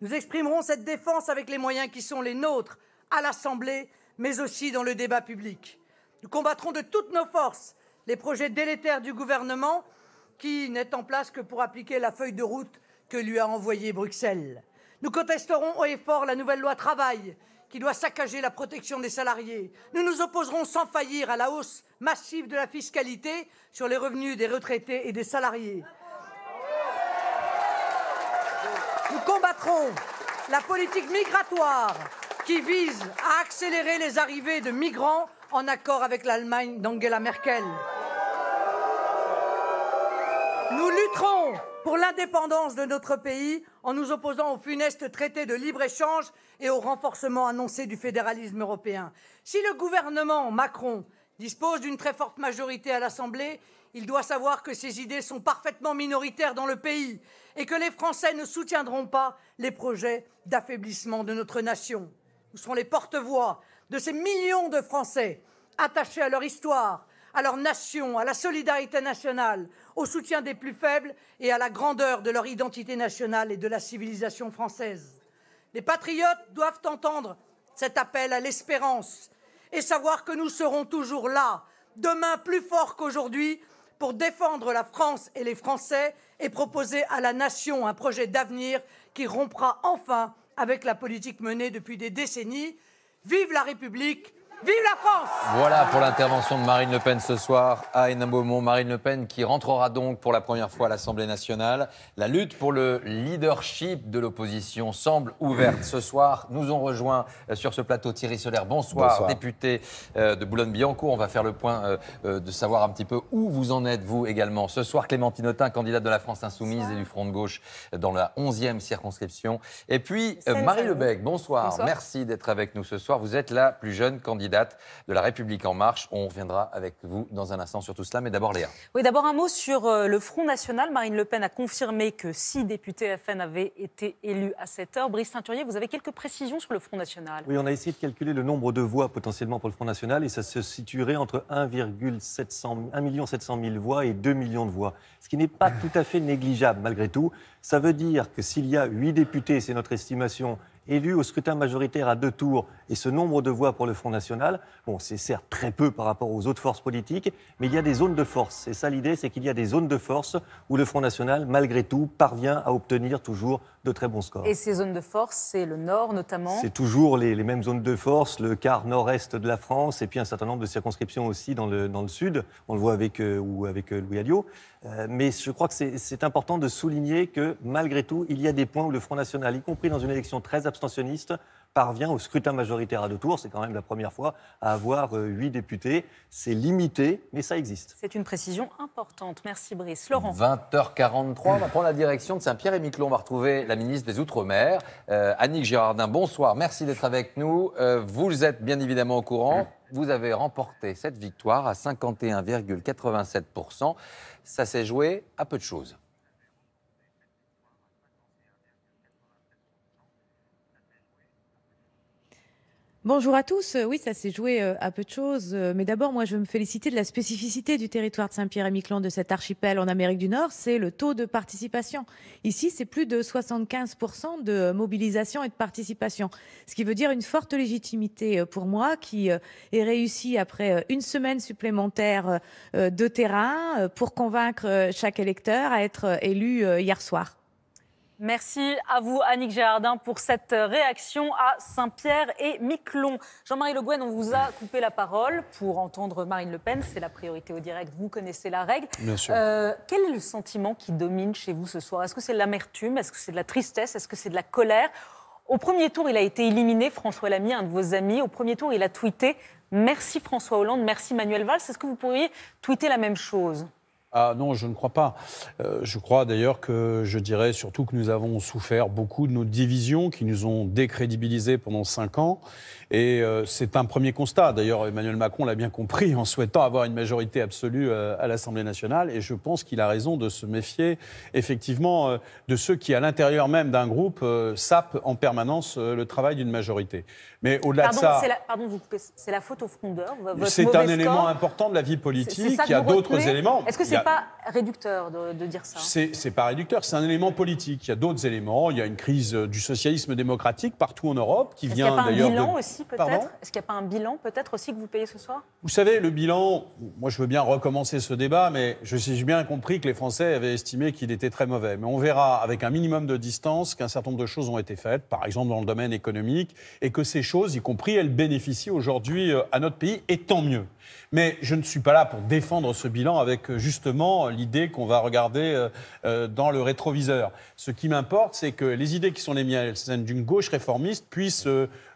Nous exprimerons cette défense avec les moyens qui sont les nôtres à l'Assemblée, mais aussi dans le débat public. Nous combattrons de toutes nos forces les projets délétères du gouvernement qui n'est en place que pour appliquer la feuille de route que lui a envoyée Bruxelles. Nous contesterons haut et fort la nouvelle loi travail qui doit saccager la protection des salariés. Nous nous opposerons sans faillir à la hausse massive de la fiscalité sur les revenus des retraités et des salariés. Nous combattrons la politique migratoire qui vise à accélérer les arrivées de migrants en accord avec l'Allemagne d'Angela Merkel. pour l'indépendance de notre pays en nous opposant au funeste traité de libre-échange et au renforcement annoncé du fédéralisme européen. Si le gouvernement Macron dispose d'une très forte majorité à l'Assemblée, il doit savoir que ses idées sont parfaitement minoritaires dans le pays et que les Français ne soutiendront pas les projets d'affaiblissement de notre nation. Nous serons les porte-voix de ces millions de Français attachés à leur histoire, à leur nation, à la solidarité nationale, au soutien des plus faibles et à la grandeur de leur identité nationale et de la civilisation française. Les patriotes doivent entendre cet appel à l'espérance et savoir que nous serons toujours là, demain plus forts qu'aujourd'hui, pour défendre la France et les Français et proposer à la nation un projet d'avenir qui rompra enfin avec la politique menée depuis des décennies. Vive la République Vive la France Voilà pour l'intervention de Marine Le Pen ce soir à Hénin-Beaumont. Marine Le Pen qui rentrera donc pour la première fois à l'Assemblée nationale. La lutte pour le leadership de l'opposition semble ouverte ce soir. Nous ont rejoint euh, sur ce plateau Thierry Solaire. Bonsoir, député euh, de Boulogne-Billancourt. On va faire le point euh, de savoir un petit peu où vous en êtes, vous également. Ce soir, Clémentine Autain, candidate de la France Insoumise et du Front de Gauche dans la 11e circonscription. Et puis, Marie Lebec, bonsoir. Merci d'être avec nous ce soir. Vous êtes la plus jeune candidate de La République en marche. On reviendra avec vous dans un instant sur tout cela, mais d'abord Léa. Oui, d'abord un mot sur euh, le Front National. Marine Le Pen a confirmé que six députés FN avaient été élus à cette heure. Brice Ceinturier, vous avez quelques précisions sur le Front National Oui, on a essayé de calculer le nombre de voix potentiellement pour le Front National et ça se situerait entre 1, million 1 700 000 voix et 2 millions de voix, ce qui n'est pas tout à fait négligeable malgré tout. Ça veut dire que s'il y a huit députés, c'est notre estimation, élu au scrutin majoritaire à deux tours et ce nombre de voix pour le Front National, bon, c'est certes très peu par rapport aux autres forces politiques, mais il y a des zones de force. et ça l'idée, c'est qu'il y a des zones de force où le Front National, malgré tout, parvient à obtenir toujours de très bons scores. Et ces zones de force, c'est le nord notamment C'est toujours les, mêmes zones de force, le quart nord-est de la France et puis un certain nombre de circonscriptions aussi dans le, dans le sud. On le voit avec, euh, ou avec euh, Louis Alliot. Euh, mais je crois que c'est important de souligner que malgré tout, il y a des points où le Front National, y compris dans une élection très abstentionniste, parvient au scrutin majoritaire à deux tours. C'est quand même la première fois à avoir euh, huit députés. C'est limité, mais ça existe. C'est une précision importante. Merci Brice. Laurent. 20h43, on va prendre la direction de Saint-Pierre et Miquelon. On va retrouver la ministre des Outre-mer, euh, Annick Girardin. Bonsoir, merci d'être avec nous. Euh, vous êtes bien évidemment au courant. Vous avez remporté cette victoire à 51,87%. Ça s'est joué à peu de choses. Bonjour à tous. Euh, oui, ça s'est joué euh, à peu de choses. Euh, mais d'abord, moi, je veux me féliciter de la spécificité du territoire de Saint-Pierre-et-Miquelon, de cet archipel en Amérique du Nord. C'est le taux de participation. Ici, c'est plus de 75% de mobilisation et de participation. Ce qui veut dire une forte légitimité pour moi qui est réussi après une semaine supplémentaire de terrain pour convaincre chaque électeur à être élu hier soir. Merci à vous, Annick Gérardin, pour cette euh, réaction à Saint-Pierre et Miquelon. Jean-Marie Le Gouen, on vous a coupé la parole pour entendre Marine Le Pen. C'est la priorité au direct. Vous connaissez la règle. Bien sûr. Euh, quel est le sentiment qui domine chez vous ce soir Est-ce que c'est de l'amertume Est-ce que c'est de la tristesse Est-ce que c'est de la colère Au premier tour, il a été éliminé, François Lamy, un de vos amis. Au premier tour, il a tweeté Merci François Hollande, merci Manuel Valls. Est-ce que vous pourriez tweeter la même chose ah non, je ne crois pas. Euh, je crois d'ailleurs que je dirais surtout que nous avons souffert beaucoup de nos divisions qui nous ont décrédibilisés pendant cinq ans. Et euh, c'est un premier constat. D'ailleurs, Emmanuel Macron l'a bien compris en souhaitant avoir une majorité absolue euh, à l'Assemblée nationale. Et je pense qu'il a raison de se méfier effectivement de ceux qui, à l'intérieur même d'un groupe, sapent en permanence le travail d'une majorité. Mais au-delà de ça. pardon, C'est la faute aux frondeurs. C'est un élément important de la vie politique. Il y a d'autres éléments. est pas réducteur de, dire ça. C'est pas réducteur, c'est un élément politique. Il y a d'autres éléments. Il y a une crise euh, du socialisme démocratique partout en Europe qui vient d'ailleurs. Est-ce qu'il n'y a pas un bilan aussi peut-être Est-ce qu'il n'y a pas un bilan peut-être aussi que vous payez ce soir Vous savez, le bilan. Moi, je veux bien recommencer ce débat, mais je bien compris que les Français avaient estimé qu'il était très mauvais. Mais on verra avec un minimum de distance qu'un certain nombre de choses ont été faites, par exemple dans le domaine économique, et que ces choses, y compris, elles bénéficient aujourd'hui euh, à notre pays, et tant mieux. Mais je ne suis pas là pour défendre ce bilan avec euh, justement l'idée qu'on va regarder euh, euh, dans le rétroviseur. Ce qui m'importe, c'est que les idées qui sont les miennes, celles d'une gauche réformiste, puissent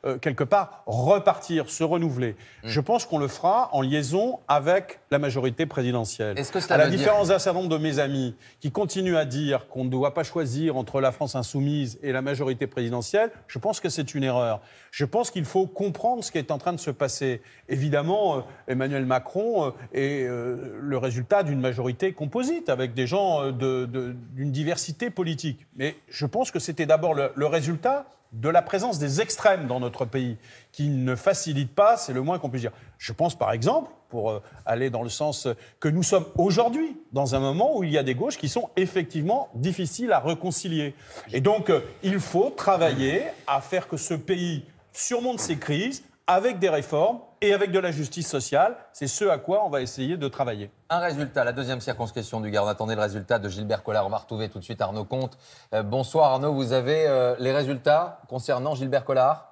euh, quelque part repartir, se renouveler. Mm. Je pense qu'on le fera en liaison avec la majorité présidentielle. à la différence d'un certain nombre de mes amis qui continuent à dire qu'on ne doit pas choisir entre la France insoumise et la majorité présidentielle, je pense que c'est une erreur. Je pense qu'il faut comprendre ce qui est en train de se passer. Évidemment, euh, Emmanuel Macron euh, est le résultat d'une majorité composite avec des gens d'une diversité politique. Mais je pense que c'était d'abord le résultat de la présence des extrêmes dans notre pays, qui ne facilite pas, c'est le moins qu'on puisse dire. Je pense par exemple, pour euh, aller dans le sens euh, que nous sommes aujourd'hui, dans un moment où il y a des gauches qui sont effectivement difficiles à réconcilier. Et donc, euh, il faut travailler à faire que ce pays surmonte ses crises avec des réformes et avec de la justice sociale. C'est ce à quoi on va essayer de travailler. Un résultat, la deuxième circonscription du Gard. On attendait le résultat de Gilbert Collard. On va retrouver tout de suite Arnaud Comte. Euh, bonsoir Arnaud, vous avez euh, les résultats concernant Gilbert Collard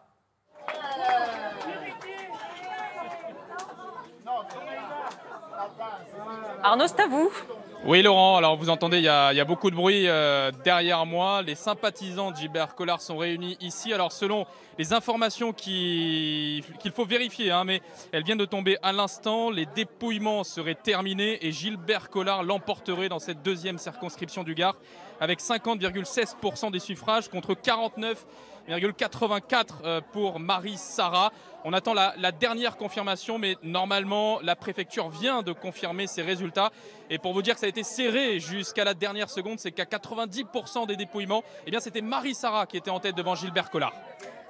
Arnaud, c'est à vous. Oui Laurent, alors vous entendez, il y, a, beaucoup de bruit euh, derrière moi. Les sympathisants de Gilbert Collard sont réunis ici. Alors selon les informations qu'il faut vérifier, hein, mais elles viennent de tomber à l'instant, les dépouillements seraient terminés et Gilbert Collard l'emporterait dans cette deuxième circonscription du Gard avec 50,16% des suffrages contre 49. 1,84 euh, pour Marie Sarah. On attend la, dernière confirmation, mais normalement, la préfecture vient de confirmer ses résultats. Et pour vous dire que ça a été serré jusqu'à la dernière seconde, c'est qu'à 90% des dépouillements, eh bien, c'était Marie Sarah qui était en tête devant Gilbert Collard.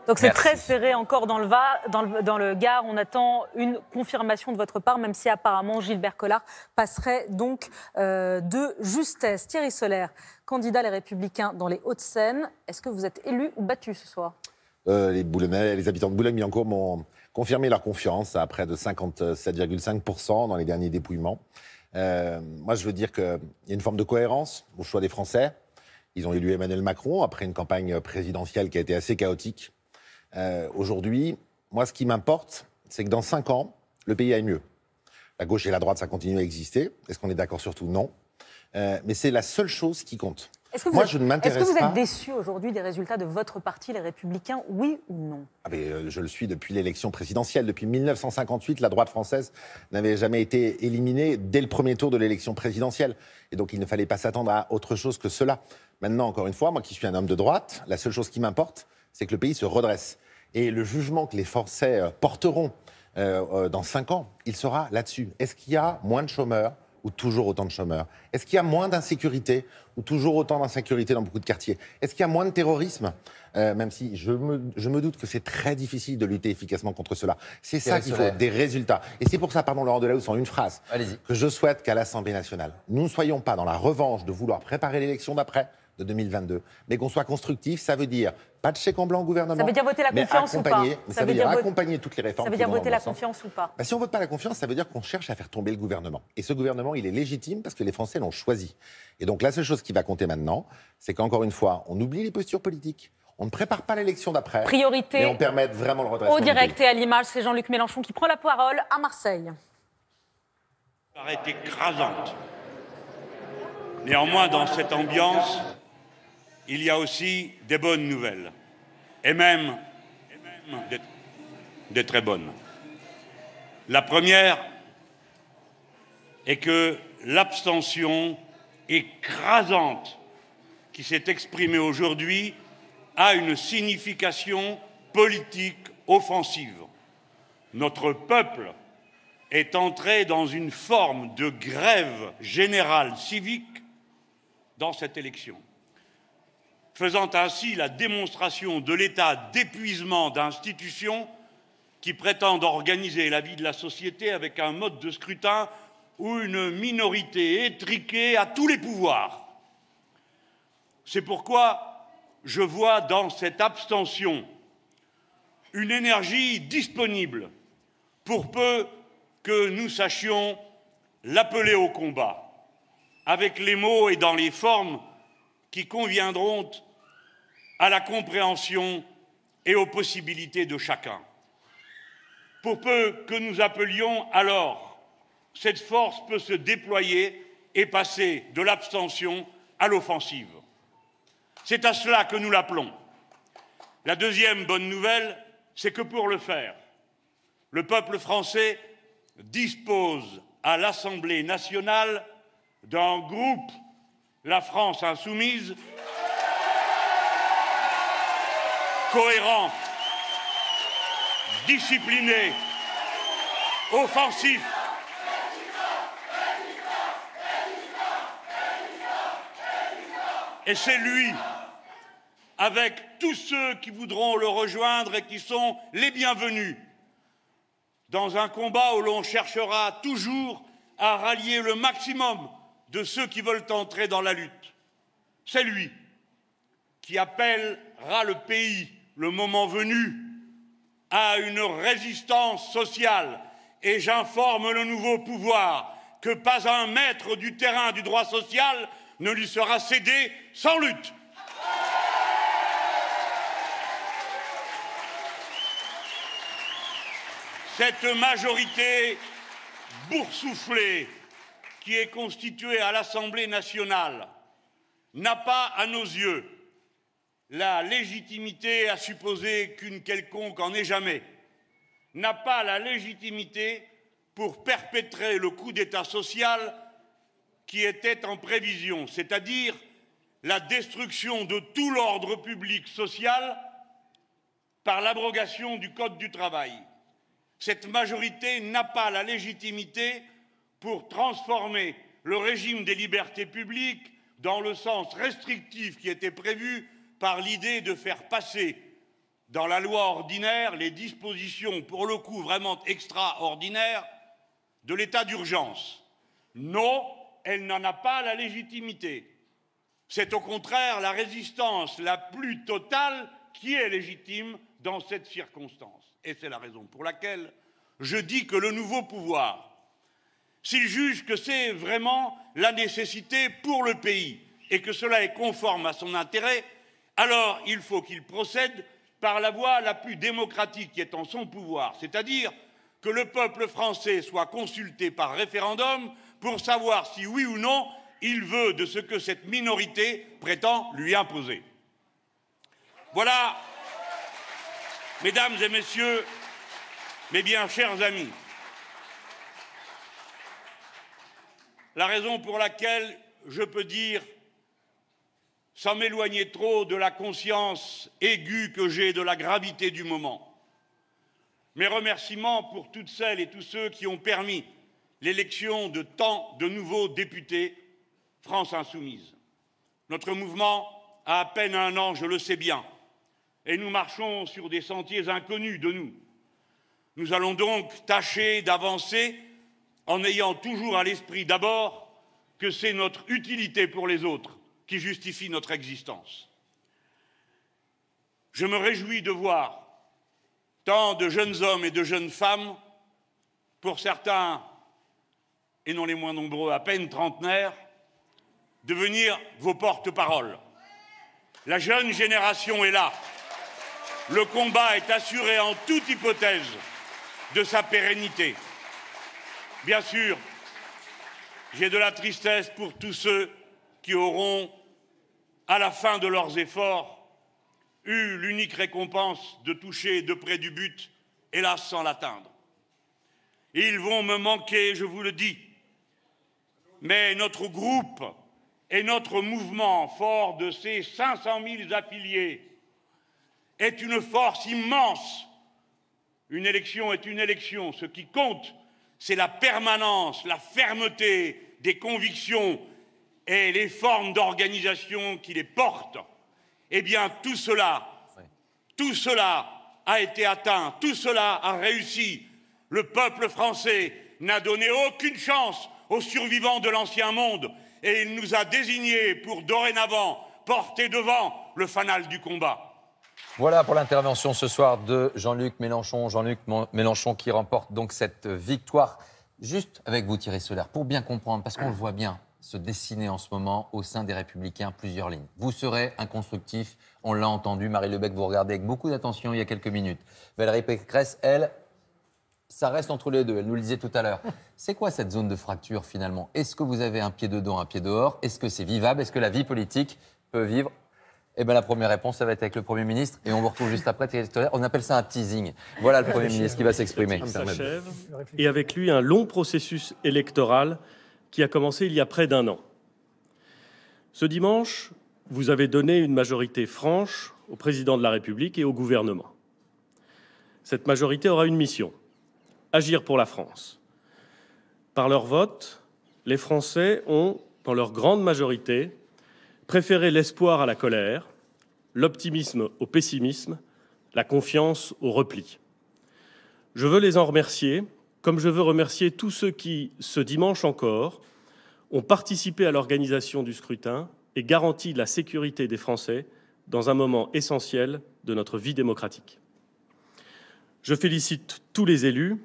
Donc c'est très serré encore dans le, va, dans, le, On attend une confirmation de votre part, même si apparemment Gilbert Collard passerait donc euh, de justesse. Thierry Solaire, candidat Les Républicains dans les Hauts-de-Seine, est-ce que vous êtes élu ou battu ce soir euh, les, les habitants de Boulogne-Billancourt m'ont confirmé leur confiance à près de 57,5% dans les derniers dépouillements. Euh, moi, je veux dire qu'il y a une forme de cohérence au choix des Français. Ils ont élu Emmanuel Macron après une campagne présidentielle qui a été assez chaotique. Euh, aujourd'hui, moi, ce qui m'importe, c'est que dans cinq ans, le pays aille mieux. La gauche et la droite, ça continue à exister. Est-ce qu'on est, d'accord sur tout Non. Euh, mais c'est la seule chose qui compte. Moi, je Est-ce que vous êtes déçu aujourd'hui des résultats de votre parti, les Républicains, oui ou non ah, euh, Je le suis depuis l'élection présidentielle. Depuis 1958, la droite française n'avait jamais été éliminée dès le premier tour de l'élection présidentielle. Et donc, il ne fallait pas s'attendre à autre chose que cela. Maintenant, encore une fois, moi qui suis un homme de droite, la seule chose qui m'importe, c'est que le pays se redresse. Et le jugement que les Français euh, porteront euh, euh, dans 5 ans, il sera là-dessus. Est-ce qu'il y a moins de chômeurs ou toujours autant de chômeurs Est-ce qu'il y a moins d'insécurité ou toujours autant d'insécurité dans beaucoup de quartiers Est-ce qu'il y a moins de terrorisme Même si je me, doute que c'est très difficile de lutter efficacement contre cela. C'est ça qu'il faut, des résultats. Et c'est pour ça, pardon Laurent Delahousse, en une phrase, que je souhaite qu'à l'Assemblée nationale, nous ne soyons pas dans la revanche de vouloir préparer l'élection d'après de 2022. Mais qu'on soit constructif, ça veut dire pas de chèque en blanc au gouvernement. Ça veut dire voter la confiance ou pas. Ça, veut dire, accompagner toutes les réformes. Ça veut dire voter la confiance ou pas. Bah, si on vote pas la confiance, ça veut dire qu'on cherche à faire tomber le gouvernement. Et ce gouvernement, il est légitime parce que les Français l'ont choisi. Et donc la seule chose qui va compter maintenant, c'est qu'encore une fois, on oublie les postures politiques. On ne prépare pas l'élection d'après. Priorité. Et on permet vraiment le redressement. Au direct et à l'image, c'est Jean-Luc Mélenchon qui prend la parole à Marseille. paraît écrasante. Néanmoins, dans cette ambiance, il y a aussi des bonnes nouvelles, et même, des très bonnes. La première est que l'abstention écrasante qui s'est exprimée aujourd'hui a une signification politique offensive. Notre peuple est entré dans une forme de grève générale civique dans cette élection faisant ainsi la démonstration de l'état d'épuisement d'institutions qui prétendent organiser la vie de la société avec un mode de scrutin où une minorité étriquée a tous les pouvoirs. C'est pourquoi je vois dans cette abstention une énergie disponible pour peu que nous sachions l'appeler au combat, avec les mots et dans les formes qui conviendront à la compréhension et aux possibilités de chacun. Pour peu que nous appelions alors, cette force peut se déployer et passer de l'abstention à l'offensive. C'est à cela que nous l'appelons. La deuxième bonne nouvelle, c'est que pour le faire, le peuple français dispose à l'Assemblée nationale d'un groupe, la France insoumise, cohérent, discipliné, offensif. Et c'est lui, avec tous ceux qui voudront le rejoindre et qui sont les bienvenus, dans un combat où l'on cherchera toujours à rallier le maximum de ceux qui veulent entrer dans la lutte. C'est lui qui appellera le pays le moment venu, à une résistance sociale et j'informe le nouveau pouvoir que pas un maître du terrain du droit social ne lui sera cédé sans lutte. Cette majorité boursouflée qui est constituée à l'Assemblée nationale n'a pas, à nos yeux, la légitimité à supposer qu'une quelconque en ait jamais, n'a pas la légitimité pour perpétrer le coup d'État social qui était en prévision, c'est-à-dire la destruction de tout l'ordre public social par l'abrogation du Code du travail. Cette majorité n'a pas la légitimité pour transformer le régime des libertés publiques dans le sens restrictif qui était prévu par l'idée de faire passer dans la loi ordinaire les dispositions, pour le coup vraiment extraordinaires, de l'état d'urgence. Non, elle n'en a pas la légitimité. C'est au contraire la résistance la plus totale qui est légitime dans cette circonstance. Et c'est la raison pour laquelle je dis que le nouveau pouvoir, s'il juge que c'est vraiment la nécessité pour le pays et que cela est conforme à son intérêt, alors il faut qu'il procède par la voie la plus démocratique qui est en son pouvoir, c'est-à-dire que le peuple français soit consulté par référendum pour savoir si oui ou non il veut de ce que cette minorité prétend lui imposer. Voilà, mesdames et messieurs, mes bien chers amis, la raison pour laquelle je peux dire sans m'éloigner trop de la conscience aiguë que j'ai de la gravité du moment. Mes remerciements pour toutes celles et tous ceux qui ont permis l'élection de tant de nouveaux députés France insoumise. Notre mouvement a à peine un an, je le sais bien, et nous marchons sur des sentiers inconnus de nous. Nous allons donc tâcher d'avancer en ayant toujours à l'esprit d'abord que c'est notre utilité pour les autres qui justifie notre existence. Je me réjouis de voir tant de jeunes hommes et de jeunes femmes, pour certains, et non les moins nombreux, à peine trentenaires, devenir vos porte parole La jeune génération est là. Le combat est assuré en toute hypothèse de sa pérennité. Bien sûr, j'ai de la tristesse pour tous ceux qui auront, à la fin de leurs efforts, eu l'unique récompense de toucher de près du but, hélas sans l'atteindre. Ils vont me manquer, je vous le dis, mais notre groupe et notre mouvement, fort de ses 500 000 affiliés, est une force immense. Une élection est une élection. Ce qui compte, c'est la permanence, la fermeté des convictions et les formes d'organisation qui les portent, eh bien tout cela, tout cela a été atteint, tout cela a réussi. Le peuple français n'a donné aucune chance aux survivants de l'ancien monde et il nous a désignés pour dorénavant porter devant le fanal du combat. Voilà pour l'intervention ce soir de Jean-Luc Mélenchon. Jean-Luc Mélenchon qui remporte donc cette victoire. Juste avec vous, Thierry Solaire, pour bien comprendre, parce qu'on le voit bien, se dessiner en ce moment au sein des Républicains plusieurs lignes. Vous serez inconstructif, on l'a entendu. Marie Lebec, vous regardez avec beaucoup d'attention il y a quelques minutes. Valérie Pécresse, elle, ça reste entre les deux. Elle nous le disait tout à l'heure. C'est quoi cette zone de fracture finalement Est-ce que vous avez un pied dedans, un pied dehors Est-ce que c'est vivable Est-ce que la vie politique peut vivre eh bien, la première réponse, ça va être avec le Premier ministre. Et on vous retrouve juste après, On appelle ça un teasing. Voilà le Premier ministre qui va s'exprimer. Et avec lui, un long processus électoral qui a commencé il y a près d'un an. Ce dimanche, vous avez donné une majorité franche au président de la République et au gouvernement. Cette majorité aura une mission, agir pour la France. Par leur vote, les Français ont, dans leur grande majorité, préféré l'espoir à la colère, l'optimisme au pessimisme, la confiance au repli. Je veux les en remercier comme je veux remercier tous ceux qui, ce dimanche encore, ont participé à l'organisation du scrutin et garanti la sécurité des Français dans un moment essentiel de notre vie démocratique. Je félicite tous les élus,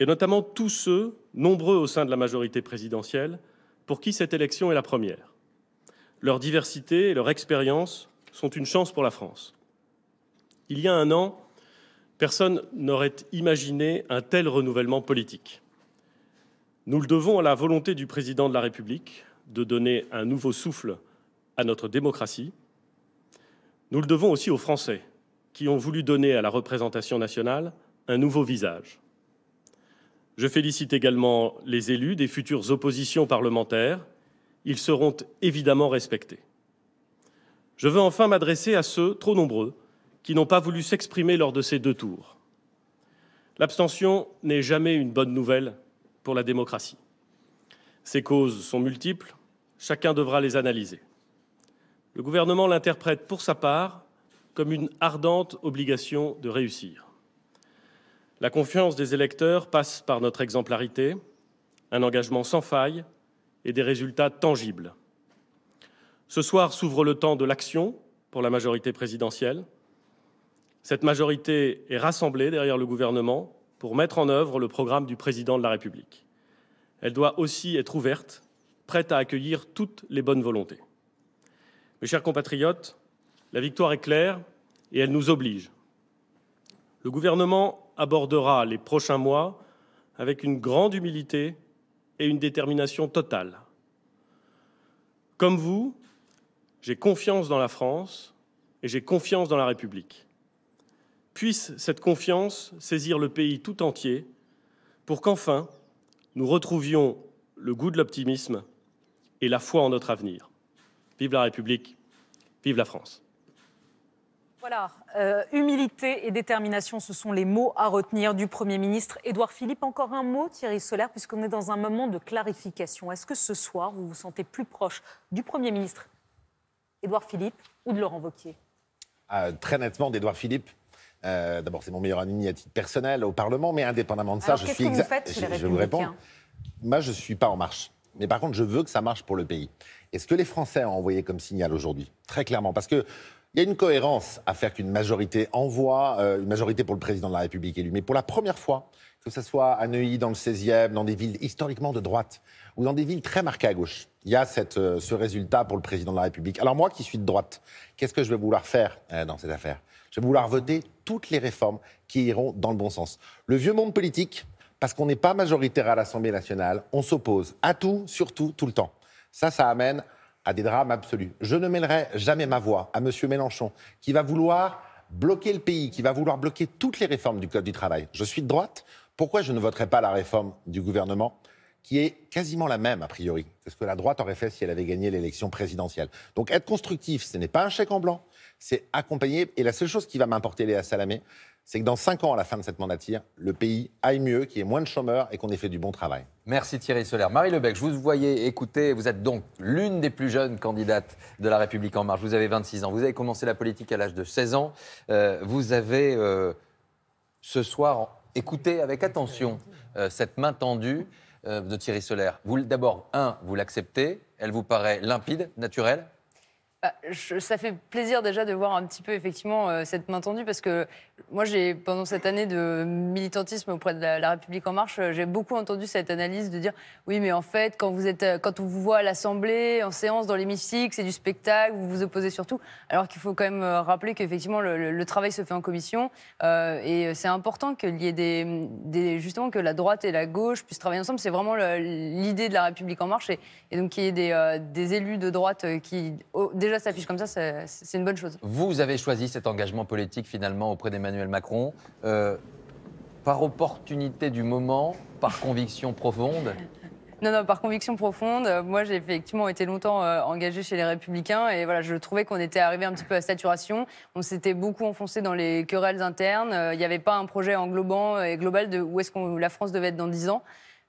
et notamment tous ceux, nombreux au sein de la majorité présidentielle, pour qui cette élection est la première. Leur diversité et leur expérience sont une chance pour la France. Il y a un an, Personne n'aurait imaginé un tel renouvellement politique. Nous le devons à la volonté du président de la République de donner un nouveau souffle à notre démocratie. Nous le devons aussi aux Français qui ont voulu donner à la représentation nationale un nouveau visage. Je félicite également les élus des futures oppositions parlementaires. Ils seront évidemment respectés. Je veux enfin m'adresser à ceux, trop nombreux, qui n'ont pas voulu s'exprimer lors de ces deux tours. L'abstention n'est jamais une bonne nouvelle pour la démocratie. Ses causes sont multiples, chacun devra les analyser. Le gouvernement l'interprète pour sa part comme une ardente obligation de réussir. La confiance des électeurs passe par notre exemplarité, un engagement sans faille et des résultats tangibles. Ce soir s'ouvre le temps de l'action pour la majorité présidentielle. Cette majorité est rassemblée derrière le gouvernement pour mettre en œuvre le programme du président de la République. Elle doit aussi être ouverte, prête à accueillir toutes les bonnes volontés. Mes chers compatriotes, la victoire est claire et elle nous oblige. Le gouvernement abordera les prochains mois avec une grande humilité et une détermination totale. Comme vous, j'ai confiance dans la France et j'ai confiance dans la République. Puisse cette confiance saisir le pays tout entier pour qu'enfin nous retrouvions le goût de l'optimisme et la foi en notre avenir. Vive la République, vive la France. Voilà, euh, humilité et détermination, ce sont les mots à retenir du Premier ministre. Édouard Philippe, encore un mot, Thierry Solaire, puisqu'on est dans un moment de clarification. Est-ce que ce soir, vous vous sentez plus proche du Premier ministre, Édouard Philippe, ou de Laurent Vauquier? Ah, très nettement d'Edouard Philippe, euh, d'abord, c'est mon meilleur ami à titre personnel au Parlement, mais indépendamment de ça, je suis exact. Je, je vous réponds. Moi, je ne suis pas en marche. Mais par contre, je veux que ça marche pour le pays. est ce que les Français ont envoyé comme signal aujourd'hui, très clairement, parce que il y a une cohérence à faire qu'une majorité envoie, euh, une majorité pour le président de la République élu, mais pour la première fois, que ce soit à Neuilly, dans le 16e, dans des villes historiquement de droite, ou dans des villes très marquées à gauche, il y a euh, ce résultat pour le président de la République. Alors moi qui suis de droite, qu'est-ce que je vais vouloir faire dans cette affaire je vais vouloir voter toutes les réformes qui iront dans le bon sens. Le vieux monde politique, parce qu'on n'est pas majoritaire à l'Assemblée nationale, on s'oppose à tout, surtout, tout le temps. Ça, ça amène à des drames absolus. Je ne mêlerai jamais ma voix à M. Mélenchon, qui va vouloir bloquer le pays, qui va vouloir bloquer toutes les réformes du Code du travail. Je suis de droite. Pourquoi je ne voterai pas la réforme du gouvernement qui est quasiment la même, a priori quest ce que la droite aurait fait si elle avait gagné l'élection présidentielle. Donc être constructif, ce n'est pas un chèque en blanc, c'est accompagner. Et la seule chose qui va m'importer, Léa Salamé, c'est que dans cinq ans, à la fin de cette mandature, le pays aille mieux, qu'il y ait moins de chômeurs et qu'on ait fait du bon travail. Merci Thierry Solaire. Marie Lebec, je vous voyais écouter, vous êtes donc l'une des plus jeunes candidates de La République En Marche. Vous avez 26 ans. Vous avez commencé la politique à l'âge de 16 ans. Euh, vous avez, euh, ce soir, écouté avec attention euh, cette main tendue de Thierry Solaire. D'abord, un, vous l'acceptez. Elle vous paraît limpide, naturelle bah, ça fait plaisir déjà de voir un petit peu effectivement euh, cette main tendue parce que moi j'ai pendant cette année de militantisme auprès de la, République en marche, euh, j'ai beaucoup entendu cette analyse de dire oui mais en fait quand vous êtes euh, quand on vous voit à l'Assemblée en séance dans l'hémicycle, c'est du spectacle, vous vous opposez surtout alors qu'il faut quand même rappeler qu'effectivement le, travail se fait en commission et c'est important qu'il y ait des, justement que la droite et la gauche puissent travailler ensemble, c'est vraiment l'idée de la République en marche et, donc qu'il y ait des, des, élus de droite qui déjà déjà s'affiche comme ça, c'est une bonne chose. Vous avez choisi cet engagement politique finalement auprès d'Emmanuel Macron. Euh, par opportunité du moment, par conviction profonde non, non, par conviction profonde. Euh, moi, j'ai effectivement été longtemps euh, engagé chez les Républicains et voilà, je trouvais qu'on était arrivé un petit peu à saturation. On s'était beaucoup enfoncé dans les querelles internes. Il n'y avait pas un projet englobant et global de où est-ce que la France devait être dans 10 ans.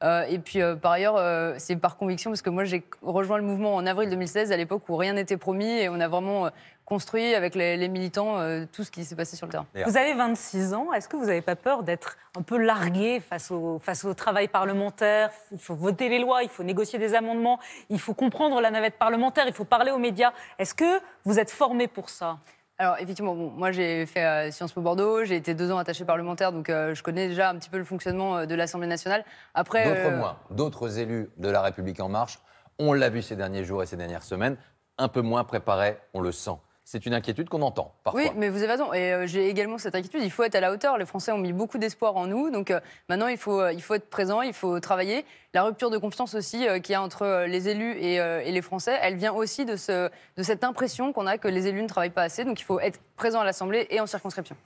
Euh, et puis, euh, par ailleurs, euh, c'est par conviction, parce que moi, j'ai rejoint le mouvement en avril 2016, à l'époque où rien n'était promis, et on a vraiment construit avec les, militants tout ce qui s'est passé sur le terrain. Vous avez 26 ans, est-ce que vous n'avez pas peur d'être un peu largué face au travail parlementaire Il faut voter les lois, il faut négocier des amendements, il faut comprendre la navette parlementaire, il faut parler aux médias. Est-ce que vous êtes formé pour ça alors effectivement, bon, moi j'ai fait euh, Sciences Po Bordeaux, j'ai été deux ans attaché parlementaire, donc euh, je connais déjà un petit peu le fonctionnement euh, de l'Assemblée nationale. Après, d'autres d'autres élus de La République en Marche, on l'a vu ces derniers jours et ces dernières semaines, un peu moins préparés, on le sent. C'est une inquiétude qu'on entend parfois. Oui, mais vous avez raison. Et euh, j'ai également cette inquiétude. Il faut être à la hauteur. Les Français ont mis beaucoup d'espoir en nous. Donc euh, maintenant, il faut, euh, il faut être présent, il faut travailler. La rupture de confiance aussi qu'il y a entre les élus et, les Français, elle vient aussi de, ce, de cette impression qu'on a que les élus ne travaillent pas assez. Donc il faut être présent à l'Assemblée et en circonscription.